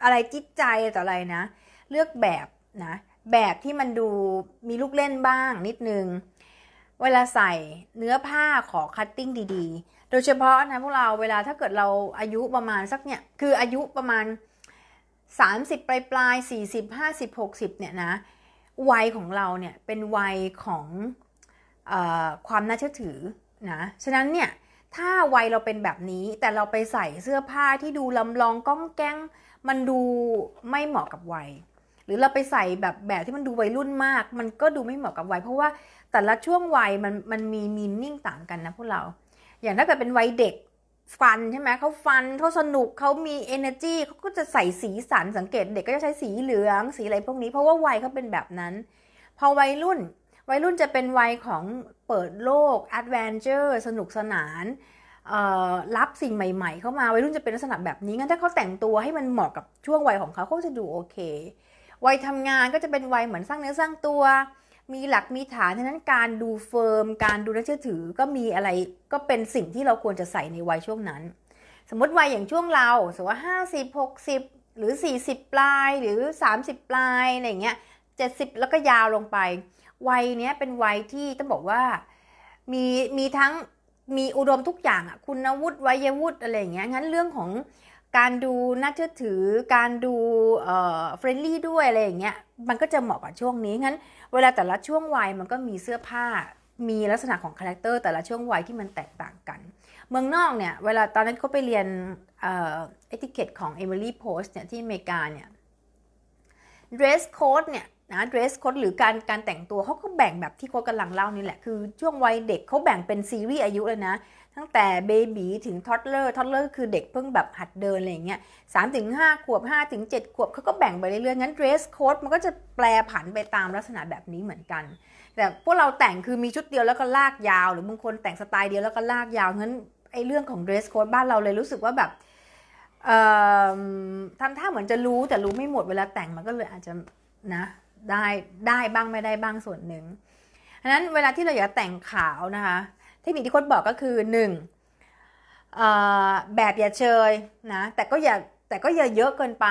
อะไรจิตใจต่ออะไรนะ เลือกแบบนะแบบที่มันดูมีลูกเล่นบ้างนิดนึง เวลาใส่เนื้อผ้าขอคัตติ้งดีๆโดยเฉพาะนะพวกเราเวลาถ้าเกิดเราอายุประมาณสักเนี่ยคืออายุประมาณ 30ปลายปลาย40 50 60เนี่ยนะวัยของเราเนี่ย เป็นวัยของอความน่าเชื่อถือนะฉะนั้นเนี่ย ถ้าวัยเราเป็นแบบนี้ แต่เราไปใส่เสื้อผ้าที่ดูลำลองก้องแก้งมันดูไม่เหมาะกับวัย หรือเราไปใส่แบบแบบที่มันดูวัยรุ่นมาก มันก็ดูไม่เหมาะกับวัย เพราะว่าแต่ละช่วงวัยมันมันมีมีนิ่งต่างกันนะพวกเรา อย่างถ้าเกิดเป็นวัยเด็กฟันใช่ไหมเขาฟันเขาสนุกเขามี energy เขาก็จะใส่สีสันสังเกต เด็กก็จะใช้สีเหลือง สีอะไรพวกนี้ เพราะว่าวัยเขาเป็นแบบนั้นพอวัยรุ่น วัยรุ่นจะเป็นวัยของเปิดโลก adventure สนุกสนานรับสิ่งใหม่ๆเข้ามาวัยรุ่นจะเป็นลักษณะแบบนี้งั้นถ้าเขาแต่งตัวให้มันเหมาะกับช่วงวัยของเขาเขาจะดูโอเค วัยทำงานก็จะเป็นวัยเหมือนสร้างเนื้อสร้างตัว มีหลักมีฐานฉะนั้นการดูเฟิร์มการดูน่าเชื่อถือก็มีอะไรก็เป็นสิ่งที่เราควรจะใส่ในวัยช่วงนั้น สมมติวัยอย่างช่วงเราสมมติว่าห้าสิบหกสิบหรือ 40 ปลายหรือ 30 ปลายอะไรเงี้ย70แล้วก็ยาวลงไป วัยเนี้ยเป็นวัยที่ต้องบอกว่ามีมีทั้งมีอุดมทุกอย่างอะคุณวุฒิวัยวุฒิอะไรอย่างเงี้ยงั้นเรื่องของการดูน่าเชื่อถือ การดูเอ่อเฟรนลี่ด้วยอะไรอย่างเงี้ยมันก็จะเหมาะกับช่วงนี้ งั้นเวลาแต่ละช่วงวัยมันก็มีเสื้อผ้ามีลักษณะของคาแรคเตอร์แต่ละช่วงวัย ที่มันแตกต่างกัน เมืองนอกเนี่ย เวลาตอนนั้นเขาไปเรียนเอ่อเอติเคตของเอมิลี่โพสเนี่ยที่อเมริกาเนี่ย dress code เนี่ยนะเดรสโค้ดหรือการการแต่งตัวเขาก็แบ่งแบบที่โค้ดกำลังเล่านี่แหละ คือช่วงวัยเด็กเขาแบ่งเป็นซีรีส์อายุเลยนะตั้งแต่เบบีถึงทอตเลอร์ทอตเลอร์คือเด็กเพิ่งแบบหัดเดินอะไรเงี้ยสามถึงห้าขวบห้าถึงเจ็ดขวบ เขาก็แบ่งไปเรื่อยๆงั้นเดรสโค้ดมันก็จะแปลผันไปตามลักษณะแบบนี้เหมือนกัน แต่พวกเราแต่งคือมีชุดเดียวแล้วก็ลากยาว หรือบางคนแต่งสไตล์เดียวแล้วก็ลากยาวงั้นไอ้เรื่องของเดรสโค้ดบ้านเราเลยรู้สึกว่าแบบทำท่าเหมือนจะรู้แต่รู้ไม่หมดเวลาแต่งมันก็เลยอาจจะนะได้ได้บ้างไม่ได้บ้างส่วนหนึ่งฉันนั้นเวลาที่เราอยากแต่งขาวนะคะเทคนิคที่ค้ดบอกก็คือ1แบบอย่าเชยนะ แต่ก็อย่าแต่ก็อย่าเยอะเกินไป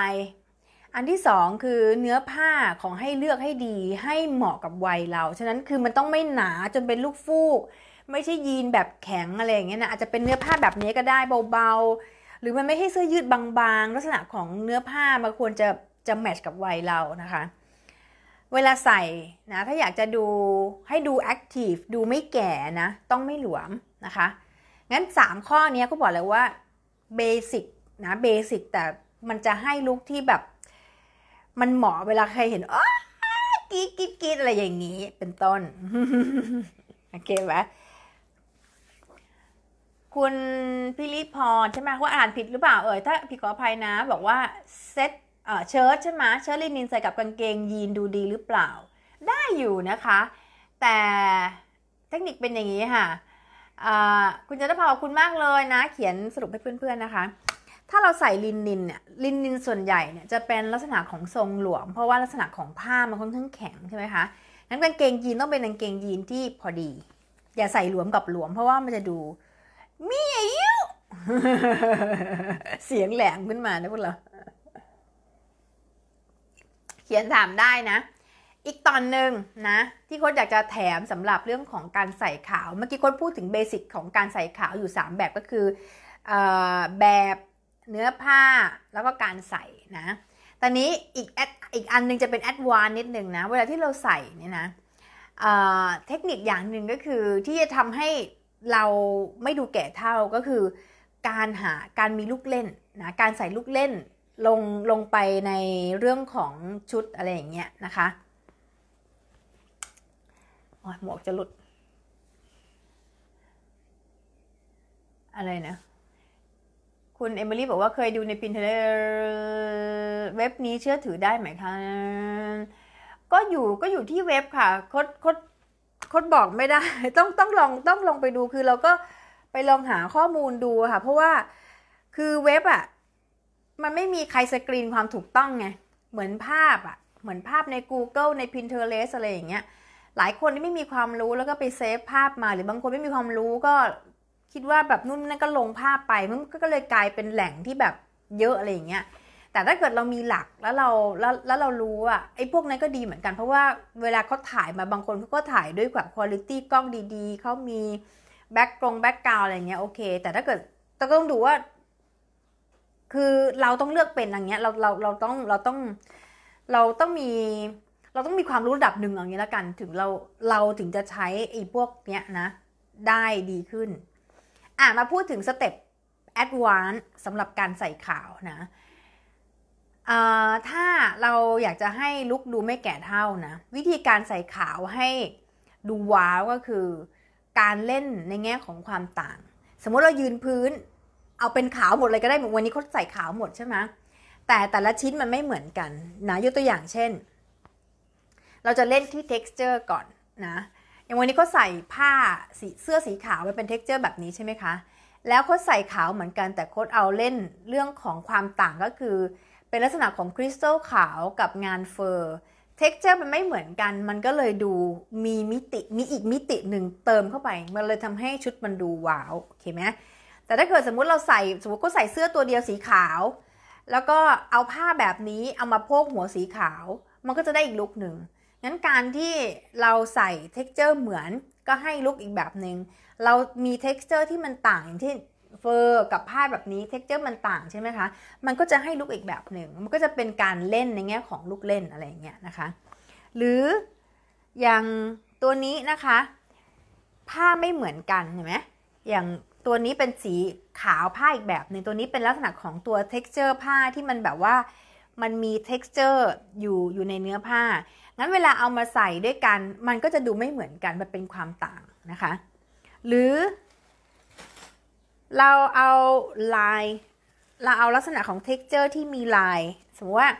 อันที่ 2 คือเนื้อผ้าของให้เลือกให้ดีให้เหมาะกับวัยเรา ฉะนั้นคือมันต้องไม่หนาจนเป็นลูกฟูก ไม่ใช่ยีนแบบแข็งอะไรอย่างเงี้ยนะอาจจะเป็นเนื้อผ้าแบบนี้ก็ได้เบาๆ หรือมันไม่ให้เสื้อยืดบาง ๆ ลักษณะของเนื้อผ้ามันควรจะจะแมทช์กับวัยเรานะคะเวลาใส่นะ ถ้าอยากจะดูให้ดูแอคทีฟดูไม่แก่นะ ต้องไม่หลวมนะคะ งั้น 3 ข้อนี้ก็บอกเลยว่าเบสิกนะ เบสิกแต่มันจะให้ลุกที่แบบ มันเหมาะเวลาใครเห็นออกีกีดกีดอะไรอย่างนี้เป็นต้นโอเคไหมคุณพิริพรใช่ไหมว่าอ่านผิดหรือเปล่าเอ่ยถ้าผิดขออภัยนะ บอกว่าเซตเชิ้ตใช่ไหมเชิ้ตลินินใส่กับกางเกงยีนดูดีหรือเปล่า ได้อยู่นะคะ แต่เทคนิคเป็นอย่างนี้ค่ะคุณจะได้พอขอบคุณมากเลยนะ เขียนสรุปให้เพื่อนๆนะคะ ถ้าเราใส่ลินนินเนี่ยลินนินส่วนใหญ่เนี่ยจะเป็นลักษณะของทรงหลวมเพราะว่าลักษณะของผ้ามันค่อนข้างแข็งใช่ไหมคะนั้นกางเกงยีนต้องเป็นกางเกงยีนที่พอดี อย่าใส่หลวมกับหลวมเพราะว่ามันจะดูมีอายุเสียงแหลมขึ้นมานะพวกเราเขียนถามได้นะ อีกตอนหนึ่งนะที่โค้ดอยากจะแถมสำหรับเรื่องของการใส่ขาวเมื่อกี้โค้ดพูดถึงเบสิกของการใส่ขาวอยู่ 3 แบบก็คืออแบบเนื้อผ้าแล้วก็การใส่นะตอนนี้อีกอีกอันนึงจะเป็นแอดวานนิดนึงนะเวลาที่เราใส่เนี่ยนะเเทคนิคอย่างหนึ่งก็คือที่จะทำให้เราไม่ดูแก่เท่าก็คือ การหาการมีลูกเล่นนะการใส่ลูกเล่นลงลงไปในเรื่องของชุดอะไรอย่างเงี้ย นะคะ โอ้ยหมวกจะหลุด อะไรนะ คุณเอมิลี่บอกว่าเคยดูในพินเทเลเว็บนี้เชื่อถือได้ไหมคะ ก็อยู่ก็อยู่ที่เว็บค่ะ คดคดคดบอกไม่ได้ ต้องต้องลองต้องลองไปดู คือเราก็ไปลองหาข้อมูลดูค่ะ เพราะว่าคือเว็บอะมันไม่มีใครสกรีนความถูกต้องไง เหมือนภาพอะเหมือนภาพใน Google ใน Pinterest อะไรอย่างเงี้ย หลายคนที่ไม่มีความรู้แล้วก็ไปเซฟภาพมาหรือบางคนไม่มีความรู้ก็คิดว่าแบบนู่นนั่นก็ลงภาพไป มันก็เลยกลายเป็นแหล่งที่แบบเยอะอะไรอย่างเงี้ย แต่ถ้าเกิดเรามีหลักแล้วเราแล้วแล้วเรารู้อะไอ้พวกนั้นก็ดีเหมือนกัน เพราะว่าเวลาเขาถ่ายมาบางคนเขาก็ถ่ายด้วยแบบคุณภาพกล้องดีๆ เขามีแบ็กกรงแบ็กกราวอะไรเงี้ยโอเค แต่ถ้าเกิดต้องดูว่าคือเราต้องเลือกเป็นอย่างเงี้ยเราเราเราต้องเราต้องเราต้องมีเราต้องมีความรู้ระดับหนึ่งอย่างเงี้ยแล้วกัน ถึงเราเราถึงจะใช้ไอ้พวกเนี้ยนะได้ดีขึ้นอ่ะมาพูดถึงสเต็ปแอดวานซ์สำหรับการใส่ขาวนะถ้าเราอยากจะให้ลุกดูไม่แก่เท่านะ วิธีการใส่ขาวให้ดูว้าวก็คือการเล่นในแง่ของความต่าง สมมติเรายืนพื้นเอาเป็นขาวหมดเลยก็ได้วันนี้เขาใส่ขาวหมดใช่ไหม แต่แต่ละชิ้นมันไม่เหมือนกันนะยกตัวอย่างเช่น เราจะเล่นที่ texture ก่อนนะอย่างวันนี้เขาใส่ผ้าสีเสื้อสีขาวมันเป็น texture แบบนี้ใช่ไหมคะ แล้วโค้ดใส่ขาวเหมือนกันแต่โค้ดเอาเล่นเรื่องของความต่างก็คือ เป็นลักษณะของคริสตัลขาวกับงานเฟอร์เท็กเจอร์มันไม่เหมือนกัน มันก็เลยดูมีมิติมีอีกมิติหนึ่งเติมเข้าไป มันเลยทำให้ชุดมันดูว้าวโอเคไหมแต่ถ้าเกิดสมมุติเราใส่สมมติก็ใส่เสื้อตัวเดียวสีขาว แล้วก็เอาผ้าแบบนี้เอามาโพกหัวสีขาว มันก็จะได้อีกลุกหนึ่งงั้นการที่เราใส่เท็กเจอร์เหมือนก็ให้ลุกอีกแบบหนึง่งเรามีเท็กเจอร์ที่มันต่างที่เฟอร์กับผ้าแบบนี้เท็กเจอร์มันต่างใช่ไหมคะมันก็จะให้ลุกอีกแบบหนึ่งมันก็จะเป็นการเล่นในแง่ของลูกเล่นอะไรอย่างเงี้ยนะคะ หรืออย่างตัวนี้นะคะผ้าไม่เหมือนกันเห็นไหมอย่างตัวนี้เป็นสีขาวผ้าอีกแบบหนึ่งตัวนี้เป็นลักษณะของตัว texture ผ้าที่มันแบบว่ามันมี texture อยู่อยู่ในเนื้อผ้า งั้นเวลาเอามาใส่ด้วยกันมันก็จะดูไม่เหมือนกันมันเป็นความต่างนะคะ หรือ เราเอาลายเราเอาลักษณะของ texture ที่มีลาย สมมติว่า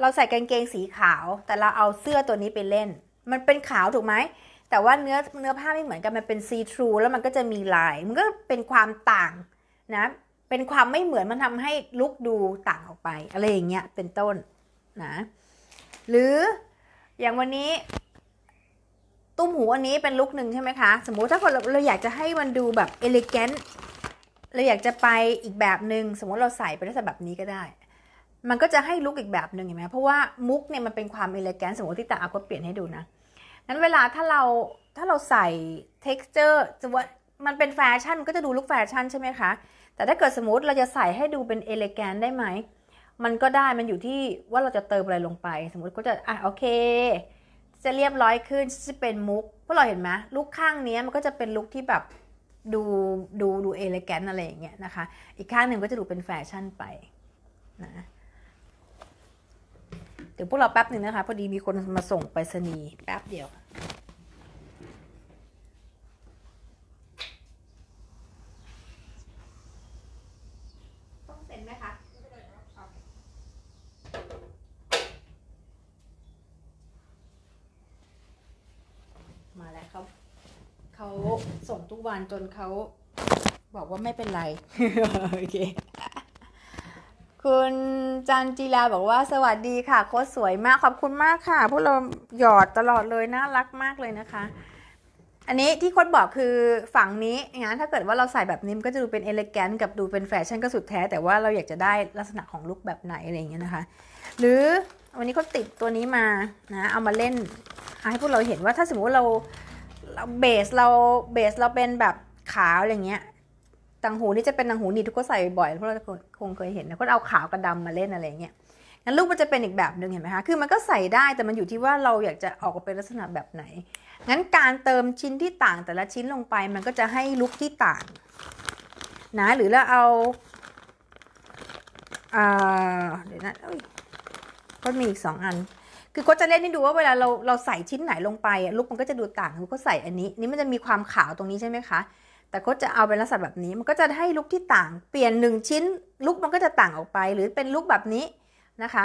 เราใส่กางเกงสีขาว แต่เราเอาเสื้อตัวนี้ไปเล่น มันเป็นขาวถูกไหมแต่ว่าเนื้อเนื้อผ้าไม่เหมือนกันมันเป็นซีทรูแล้วมันก็จะมีลายมันก็เป็นความต่างนะเป็นความไม่เหมือนมันทำให้ลุกดูต่างออกไปอะไรอย่างเงี้ยเป็นต้นนะหรืออย่างวันนี้ ตุ้มหูอันนี้เป็นลุกหนึ่งใช่ไหมคะ สมมุติถ้าเราเราอยากจะให้มันดูแบบเอลิเกนต์เราอยากจะไปอีกแบบหนึง่งสมมติเราใส่ไปได้แบบนี้ก็ได้ มันก็จะให้ลุกอีกแบบหนึ่งเห็นไหมเพราะว่ามุกเนี่ยมันเป็นความเอลิเกนสมมติที่ตาอาก็เปลี่ยนให้ดูนะนั้นเวลาถ้าเราถ้าเราใส่ texture จะว่ามันเป็นแฟชั่นก็จะดูลุคแฟชั่นใช่ไหมคะ แต่ถ้าเกิดสมมติเราจะใส่ให้ดูเป็นเอเลแกน ได้ไหมมันก็ได้มันอยู่ที่ว่าเราจะเติมอะไรลงไป สมมติก็จะอ่ะโอเคจะเรียบร้อยขึ้นจะเป็นมุกเพราะเราเห็นไหมลุคข้างนี้มันก็จะเป็นลุคที่แบบดูดูดูเอเลแกนอะไรอย่างเงี้ยนะคะ อีกข้างหนึ่งก็จะดูเป็นแฟชั่นไปนะเดี๋ยวพวกเราแป๊บหนึ่งนะคะพอดีมีคนมาส่งไปรษณีย์แป๊บเดียวมาแล้วเขาเขาส่งทุกวันจนเขาบอกว่าไม่เป็นไร โอเคคุณจันจีลาบอกว่าสวัสดีค่ะโค้ชสวยมากขอบคุณมากค่ะ พวกเราหยอดตลอดเลย น่ารักมากเลยนะคะ อันนี้ที่โค้บอกคือฝั่งนี้งั้นถ้าเกิดว่าเราใส่แบบนี้มันก็จะดูเป็นเอเลแกนกับดูเป็นแฟชั่นก็สุดแท้ แต่ว่าเราอยากจะได้ลักษณะของลุคแบบไหนอะไรอย่างเงี้ยนะคะ หรือวันนี้เขาติดตัวนี้มานะเอามาเล่น ให้พวกเราเห็นว่าถ้าสมมติว่าเราเบสเราเบสเราเป็นแบบขาวอะไรเงี้ยต่างหูนี่จะเป็นต่างหูหนีบทุกคนใส่บ่อยเพราะเราคงเคยเห็นนะคนเอาขาวกับดามาเล่นอะไรเงี้ยงั้นลูกมันจะเป็นอีกแบบหนึ่งเห็นไหมคะคือมันก็ใส่ได้แต่มันอยู่ที่ว่าเราอยากจะออกเป็นลักษณะแบบไหนงั้นการเติมชิ้นที่ต่าง แต่ละชิ้นลงไปมันก็จะให้ลุกที่ต่างนะหรือเราเอาเดี๋ยวนะก็มีอีกสองอัน คือก็จะเล่นให้ดูว่าเวลาเราเราใส่ชิ้นไหนลงไป ลุกมันก็จะดูต่างคูอก็ใส่อันนี้ นี่มันจะมีความขาวตรงนี้ใช่ไหมคะแต่ก็จะเอาเป็นลักษณะแบบนี้มันก็จะให้ลุกที่ต่าง เปลี่ยน1ชิ้นลุกมันก็จะต่างออกไป หรือเป็นลุกแบบนี้นะคะ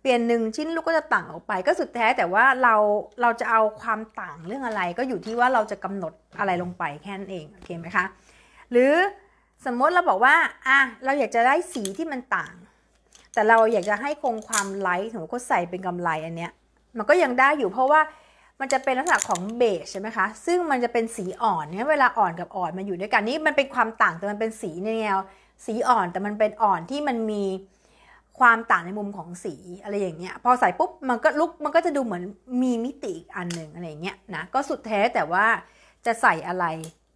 เปลี่ยน1ชิ้นลุกก็จะต่างออกไป ก็สุดแท้แต่ว่าเราเราจะเอาความต่างเรื่องอะไร ก็อยู่ที่ว่าเราจะกำหนดอะไรลงไปแค่นั้นเอง โอเคไหมคะ หรือสมมติเราบอกว่าอ่ะเราอยากจะได้สีที่มันต่าง แต่เราอยากจะให้คงความไลท์ถมงก็ใส่เป็นกำไรอันเนี้ยมันก็ยังได้อยู่เพราะว่ามันจะเป็นลักษณะของเบจใช่ไหมคะ ซึ่งมันจะเป็นสีอ่อนเนี่ยเวลาอ่อนกับอ่อนมันอยู่ด้วยกันนี่มันเป็นความต่างแต่มันเป็นสีในแนว สีอ่อนแต่มันเป็นอ่อนที่มันมีความต่างในมุมของสีอะไรอย่างเงี้ย พอใส่ปุ๊บมันก็ลุกมันก็จะดูเหมือนมีมิติอีกอันหนึ่งอะไรอย่างเงี้ยนะก็สุดแท้แต่ว่าจะใส่อะไร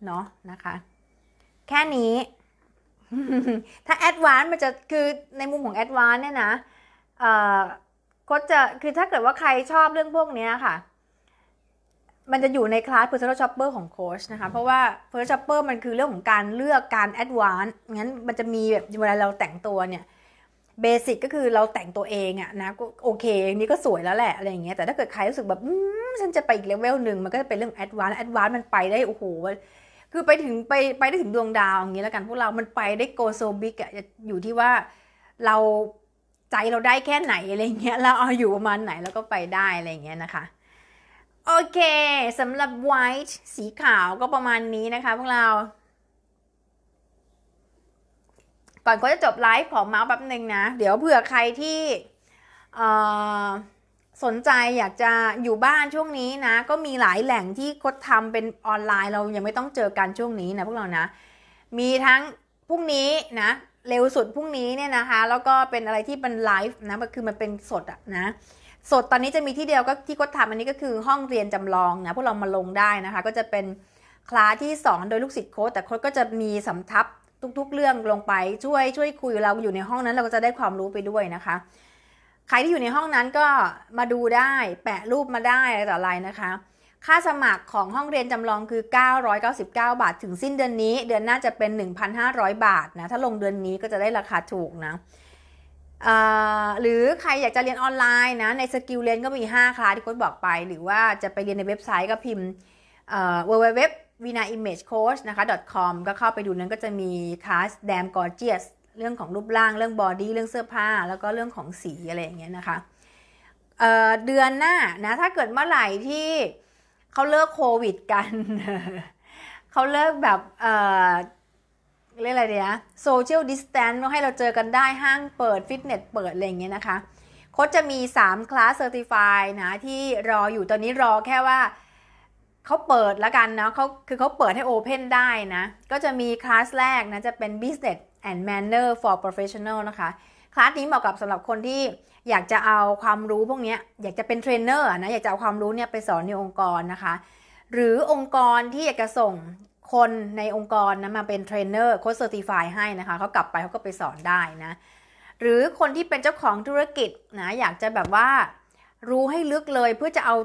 เนาะนะคะ แค่นี้ ถ้าแอดวานมันจะคือในมุมของแอดวานเนี่ยนะเอ่อก็จะคือถ้าเกิดว่าใครชอบเรื่องพวกนี้ค่ะมันจะอยู่ในคลาส Personal Shopper ของโค้ชนะคะ เพราะว่า Personal Shopper มันคือเรื่องของการเลือกการแอดวานซ์ งั้นมันจะมีแบบเวลาเราแต่งตัวเนี่ย เบสิกก็คือเราแต่งตัวเองอะนะ ก็โอเคนี่ก็สวยแล้วแหละอะไรอย่างเงี้ย แต่ถ้าเกิดใครรู้สึกแบบฉันจะไปอีกเลเวลหนึ่งมันก็จะเป็นเรื่องแอดวานซ์ แอดวานซ์มันไปได้โอ้โห คือไปถึงไปไปได้ถึงดวงดาวอย่างนี้แล้วกันพวกเรามันไปได้โกโซบิกอะอยู่ที่ว่า เราใจเราได้แค่ไหนอะไรเงี้ย เราเอาอยู่ประมาณไหนแล้วก็ไปได้อะไรเงี้ยนะคะโอเคสำหรับ white สีขาวก็ประมาณนี้นะคะพวกเรา ก่อนก็จะจบไลฟ์ของเมาส์แป๊บหนึ่งนะ เดี๋ยวเผื่อใครที่สนใจอยากจะอยู่บ้านช่วงนี้นะ ก็มีหลายแหล่งที่คดทำเป็นออนไลน์เรายังไม่ต้องเจอกันช่วงนี้นะพวกเรานะ มีทั้งพรุ่งนี้นะ เร็วสุดพรุ่งนี้เนี่ยนะคะ แล้วก็เป็นอะไรที่เป็นไลฟ์นะคือมันเป็นสดอะนะสดตอนนี้จะมีที่เดียวก็ที่กดทำอันนี้ก็คือห้องเรียนจำลองนะพวกเรามาลงได้นะคะก็จะเป็นคลาสที่สอนโดยลูกศิษย์โค้ดแต่โค้ดก็จะมีสำทับทุกๆเรื่องลงไปช่วย ช่วยคุยเราอยู่ในห้องนั้นเราก็จะได้ความรู้ไปด้วยนะคะใครที่อยู่ในห้องนั้นก็มาดูได้แปะรูปมาได้อะไรต่ออะไรนะคะ ค่าสมัครของห้องเรียนจำลองคือ 999 บาท ถึงสิ้นเดือนนี้ เดือนหน้าจะเป็น 1,500 บาทนะถ้าลงเดือนนี้ก็จะได้ราคาถูกนะหรือใครอยากจะเรียนออนไลน์นะในสกิลเรียนก็มี 5คลาสที่โค้ชบอกไปหรือว่าจะไปเรียนในเว็บไซต์ก็พิมพ์ว็บวีนาอิมเมจโค้ชนะคะ .com ก็เข้าไปดูนั้นก็จะมีคลาสแดมกอร์เจียสเรื่องของรูปร่างเรื่องบอดี้เรื่องเสื้อผ้า แล้วก็เรื่องของสีอะไรอย่างเงี้ยนะคะเเดือนหน้านะถ้าเกิดเมื่อไหร่ที่เขาเลิกโควิดกัน เขาเลิกแบบเรียกอะไรเดียโซเชียลดิสแตนต์ให้เราเจอกันได้ห้างเปิดฟิตเนสเปิดอะไรอย่างเงี้ยนะคะโค้ชจะมี 3 คลาสเซอร์ติฟายนะที่รออยู่ตอนนี้รอแค่ว่าเขาเปิดแล้วกันเนาะเขาคือเขาเปิดให้โอเพนได้นะก็จะมีคลาสแรกนะจะเป็น business and manner for professional นะคะ คลาสนี้เหมาะกับสำหรับคนที่อยากจะเอาความรู้พวกนี้อยากจะเป็นเทรนเนอร์นะอยากจะเอาความรู้เนี่ยไปสอนในองค์กรนะคะ หรือองค์กรที่อยากจะส่งคนในองค์กรนะมาเป็นเทรนเนอร์โค้ชเซอร์ติฟายให้นะคะ เขากลับไปเขาก็ไปสอนได้นะ หรือคนที่เป็นเจ้าของธุรกิจนะอยากจะแบบว่ารู้ให้ลึกเลยเพื่อจะเอา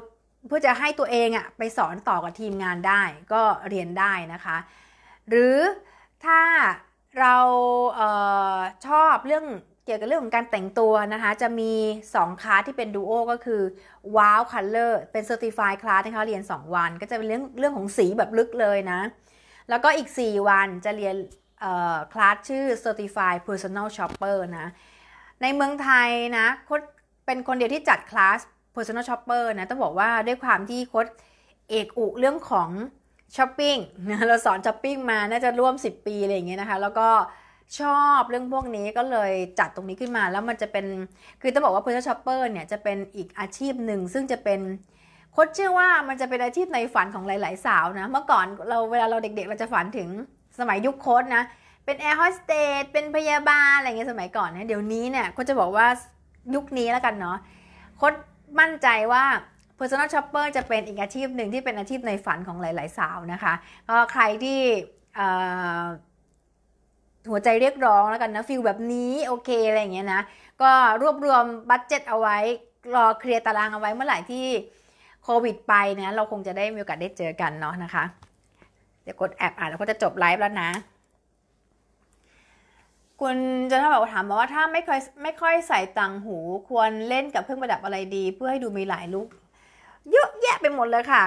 เพื่อจะให้ตัวเองอะไปสอนต่อกับทีมงานได้ก็เรียนได้นะคะ หรือถ้าเราเออชอบเรื่องเกี่ยวกับเรื่องของการแต่งตัวนะคะ จะมี 2คลาสที่เป็นดูโอก็คือว้าวคัลเลอร์เป็นเซอร์ติฟายคลาสนะคะเรียน 2 วัน ก็จะเป็นเรื่องเรื่องของสีแบบลึกเลยนะแล้วก็อีก 4 วันจะเรียนคลาสชื่อ Certified Personal Shopper นะในเมืองไทยนะโค้ดเป็นคนเดียวที่จัดคลาส Personal Shopper นะต้องบอกว่าด้วยความที่โค้ดเอกอุเรื่องของช้อปปิ้งนะเราสอนช้อปปิ้งมาน่าจะร่วม 10 ปีอะไรอย่างเงี้ยนะคะแล้วก็ชอบเรื่องพวกนี้ก็เลยจัดตรงนี้ขึ้นมา แล้วมันจะเป็นคือต้องบอกว่า Personal Shopper เนี่ยจะเป็นอีกอาชีพหนึ่งซึ่งจะเป็นคดเชื่อว่ามันจะเป็นอาชีพในฝันของหลายๆสาวนะ เมื่อก่อนเราเวลาเราเด็กๆ เราจะฝันถึงสมัยยุคโคดนะ เป็นแอร์โฮสเตส เป็นพยาบาลอะไรเงี้ยสมัยก่อนนะเดี๋ยวนี้เนี่ยคดจะบอกว่ายุคนี้แล้วกันเนาะโคดมั่นใจว่า Personal Shopper จะเป็นอีกอาชีพหนึ่งที่เป็นอาชีพในฝันของหลายๆสาวนะคะ ก็ใครที่หัวใจเรียกร้องแล้วกันนะฟิลแบบนี้โอเคอะไรอย่างเงี้ยนะ ก็รวบรวมบัตเจ็ตเอาไว้รอเคลียร์ตารางเอาไว้เมื่อไหร่ที่โควิดไปเนี่ยเราคงจะได้มีโอกาสได้เจอกันเนาะนะคะเดี๋ยวกดแอบอ่านแล้วก็จะจบไลฟ์แล้วนะ คุณจะถ้าบอกถามมาว่าถ้าไม่เคยไม่ค่อยใส่ต่างหู ควรเล่นกับเครื่องประดับอะไรดี เพื่อให้ดูมีหลายลุกเยอะแยะไปหมดเลยค่ะ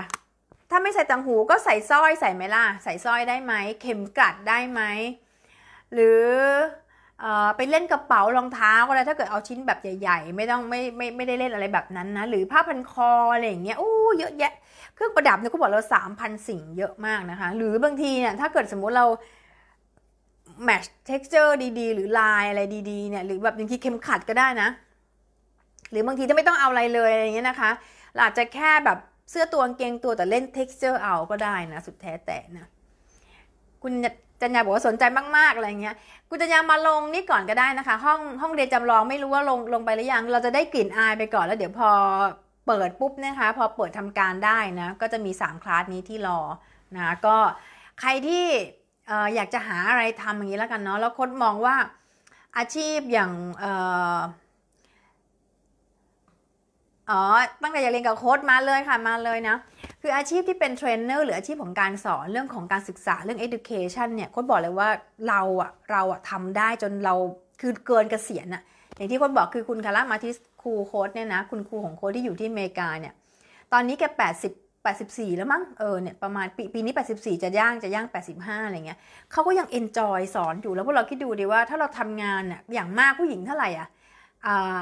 ถ้าไม่ใส่ต่างหูก็ใส่สร้อยใส่ไหมล่ะ ใส่สร้อยได้ไหมเข็มกลัดได้ไหม หรือไปเล่นกระเป๋ารองเท้าอะไรถ้าเกิดเอาชิ้นแบบใหญ่ๆไม่ต้องไม่ไม่ไม่ได้เล่นอะไรแบบนั้นนะหรือผ้าพันคออะไรอย่างเงี้ยอู้เยอะแยะเครื่องประดับเนี่ยก็บอกเราสามพันสิ่งเยอะมากนะคะ หรือบางทีเนี่ยถ้าเกิดสมมุติเราแมชเท็กเจอร์ดีๆ หรือลายอะไรดีๆเนี่ยหรือแบบบางทีเข็มขัดก็ได้นะ หรือบางทีถ้าไม่ต้องเอาอะไรเลยอะไรเงี้ยนะคะอาจจะแค่แบบเสื้อตัวกางเกงตัวแต่เล่นเท็กเจอร์เอาก็ได้นะสุดแท้แต่นะคุณจัญญาบอกว่าสนใจมากๆอะไรเงี้ยคุณจันยามาลงนี่ก่อนก็ได้นะคะ ห้องห้องเรียนจำลองไม่รู้ว่าลงลงไปหรือยัง เราจะได้กลิ่นอายไปก่อนแล้วเดี๋ยวพอเปิดปุ๊บนะคะพอเปิดทำการได้นะก็จะมี 3คลาสนี้ที่รอนะก็ใครที่อยากจะหาอะไรทำอย่างนี้แล้วกันเนาะแล้วคดมองว่าอาชีพอย่างอ๋อตั้งแต่อยากเรียนกับโค้ดมาเลยค่ะมาเลยนะ คืออาชีพที่เป็นเทรนเนอร์หรืออาชีพของการสอนเรื่องของการศึกษาเรื่อง education เนี่ยโค้ดบอกเลยว่าเราอะเราอะทำได้จนเราคือเกินเกษียณอะอย่างที่โค้ดบอกคือคุณคาร่ามาทิสครูโค้ดเนี่ยนะ คุณครู ของโค้ดที่อยู่ที่อเมริกาเนี่ย ตอนนี้แก 80 84 แล้วมั้ง เออเนี่ย ประมาณปีปีนี้ 84 จะย่างจะย่าง 85 อะไรเงี้ยเขาก็ยังเอนจอยสอนอยู่แล้วพวกเราคิดดูดีว่าถ้าเราทำงานเนี่ยอย่างมากผู้หญิงเท่าไหร่อ่ะอ่า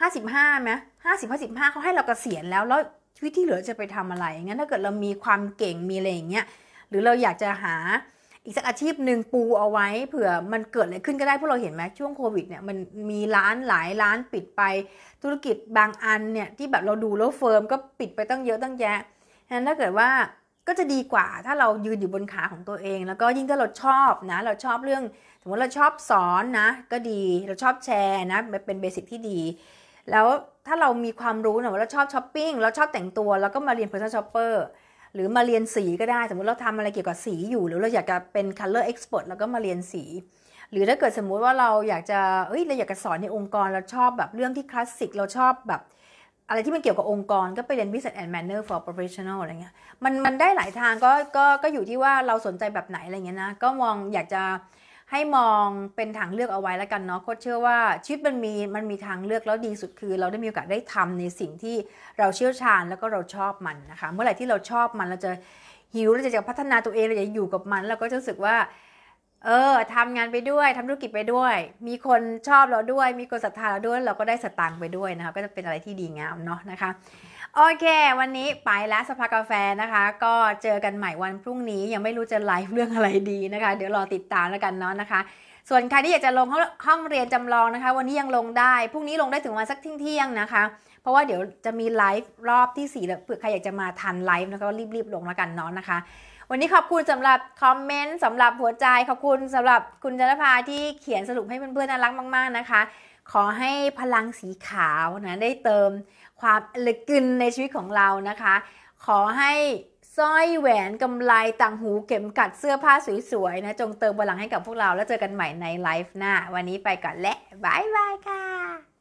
ห้าสิบห้าไหมห้าสิบห้าสิบห้าเขาให้เรากเกษียณแล้วแล้วชีวิตที่เหลือจะไปทำอะไรงั้นถ้าเกิดเรามีความเก่งมีอะไรอย่างเงี้ยหรือเราอยากจะหาอีกสักอาชีพหนึ่งปูเอาไว้ เผื่อมันเกิดอะไรขึ้นก็ได้พวกเราเห็นไหมช่วงโควิดเนี่ยมันมีร้านหลายร้านปิดไปธุรกิจบางอันเนี่ยที่แบบเราดูแล้วเฟิร์มก็ปิดไปตั้งเยอะตั้งแยะงั้นถ้าเกิดว่าก็จะดีกว่าถ้าเรายืนอยู่บนขาของตัวเอง แล้วก็ยิ่งถ้าเราชอบนะ เราชอบเรื่องสมมติเราชอบสอนนะ ก็ดีเราชอบแชร์นะเป็นเบสิกที่ดีแล้วถ้าเรามีความรู้นะว่าเราชอบช้อปปิ้งเราชอบแต่งตัวเราก็มาเรียนเพอร์ซันช็อปเปอร์หรือมาเรียนสีก็ได้ สมมติเราทำอะไรเกี่ยวกับสีอยู่ หรือเราอยากจะเป็นคลลเอร์เอ็กซ์พอร์แล้วก็มาเรียนสี หรือถ้าเกิดสมมุติว่าเราอยากจะเฮ้ยเราอยากจะสอนในองค์กร เราชอบแบบเรื่องที่คลาสสิก เราชอบแบบอะไรที่มันเกี่ยวกับองค์กรก็ไปเรียน business and manner for professional อะไรเงี้ยมันมันได้หลายทางก็ก็ก็อยู่ที่ว่าเราสนใจแบบไหนอะไรเงี้ยนะก็มองอยากจะให้มองเป็นทางเลือกเอาไว้แล้วกันเนาะโคตรเชื่อว่าชีวิตมันมีมันมีทางเลือกแล้ว ดีสุดคือเราได้มีโอกาสได้ทำในสิ่งที่เราเชี่ยวชาญแล้วก็เราชอบมันนะคะ เมื่อไหร่ที่เราชอบมันเราจะหิวเราจะจะพัฒนาตัวเองเราจะอยู่กับมันเราก็จะรู้สึกว่า เออทำงานไปด้วยทำธุรกิจไปด้วย มีคนชอบเราด้วย มีคนศรัทธาเราด้วยเราก็ได้สตางค์ไปด้วยนะคะก็จะเป็นอะไรที่ดีงามเนาะนะคะโอเค วันนี้ไปแล้วสภากาแฟนะคะ ก็เจอกันใหม่วันพรุ่งนี้ยังไม่รู้จะไลฟ์เรื่องอะไรดีนะคะ เดี๋ยวรอติดตามแล้วกันเนาะนะคะ ส่วนใครที่อยากจะลงห้องเรียนจำลองนะคะ วันนี้ยังลงได้พรุ่งนี้ลงได้ถึงวันสักเที่ยงนะคะ เพราะว่าเดี๋ยวจะมีไลฟ์รอบที่ 4 แล้วเผื่อใครอยากจะมาทันไลฟ์นะคะรีบๆลงแล้วกันเนาะนะคะ วันนี้ขอบคุณสำหรับคอมเมนต์สำหรับหัวใจขอบคุณสำหรับคุณจันภาที่เขียนสรุปให้เพื่อนๆน่ารักมาก ๆนะคะ ขอให้พลังสีขาวนะได้เติมความเลกินในชีวิตของเรานะคะ ขอให้สร้อยแหวนกำไลต่างหูเข็มกัดเสื้อผ้าสวยๆนะจงเติมพลังให้กับพวกเราแล้วเจอกันใหม่ในไลฟ์หน้า วันนี้ไปก่อนและบายบายค่ะ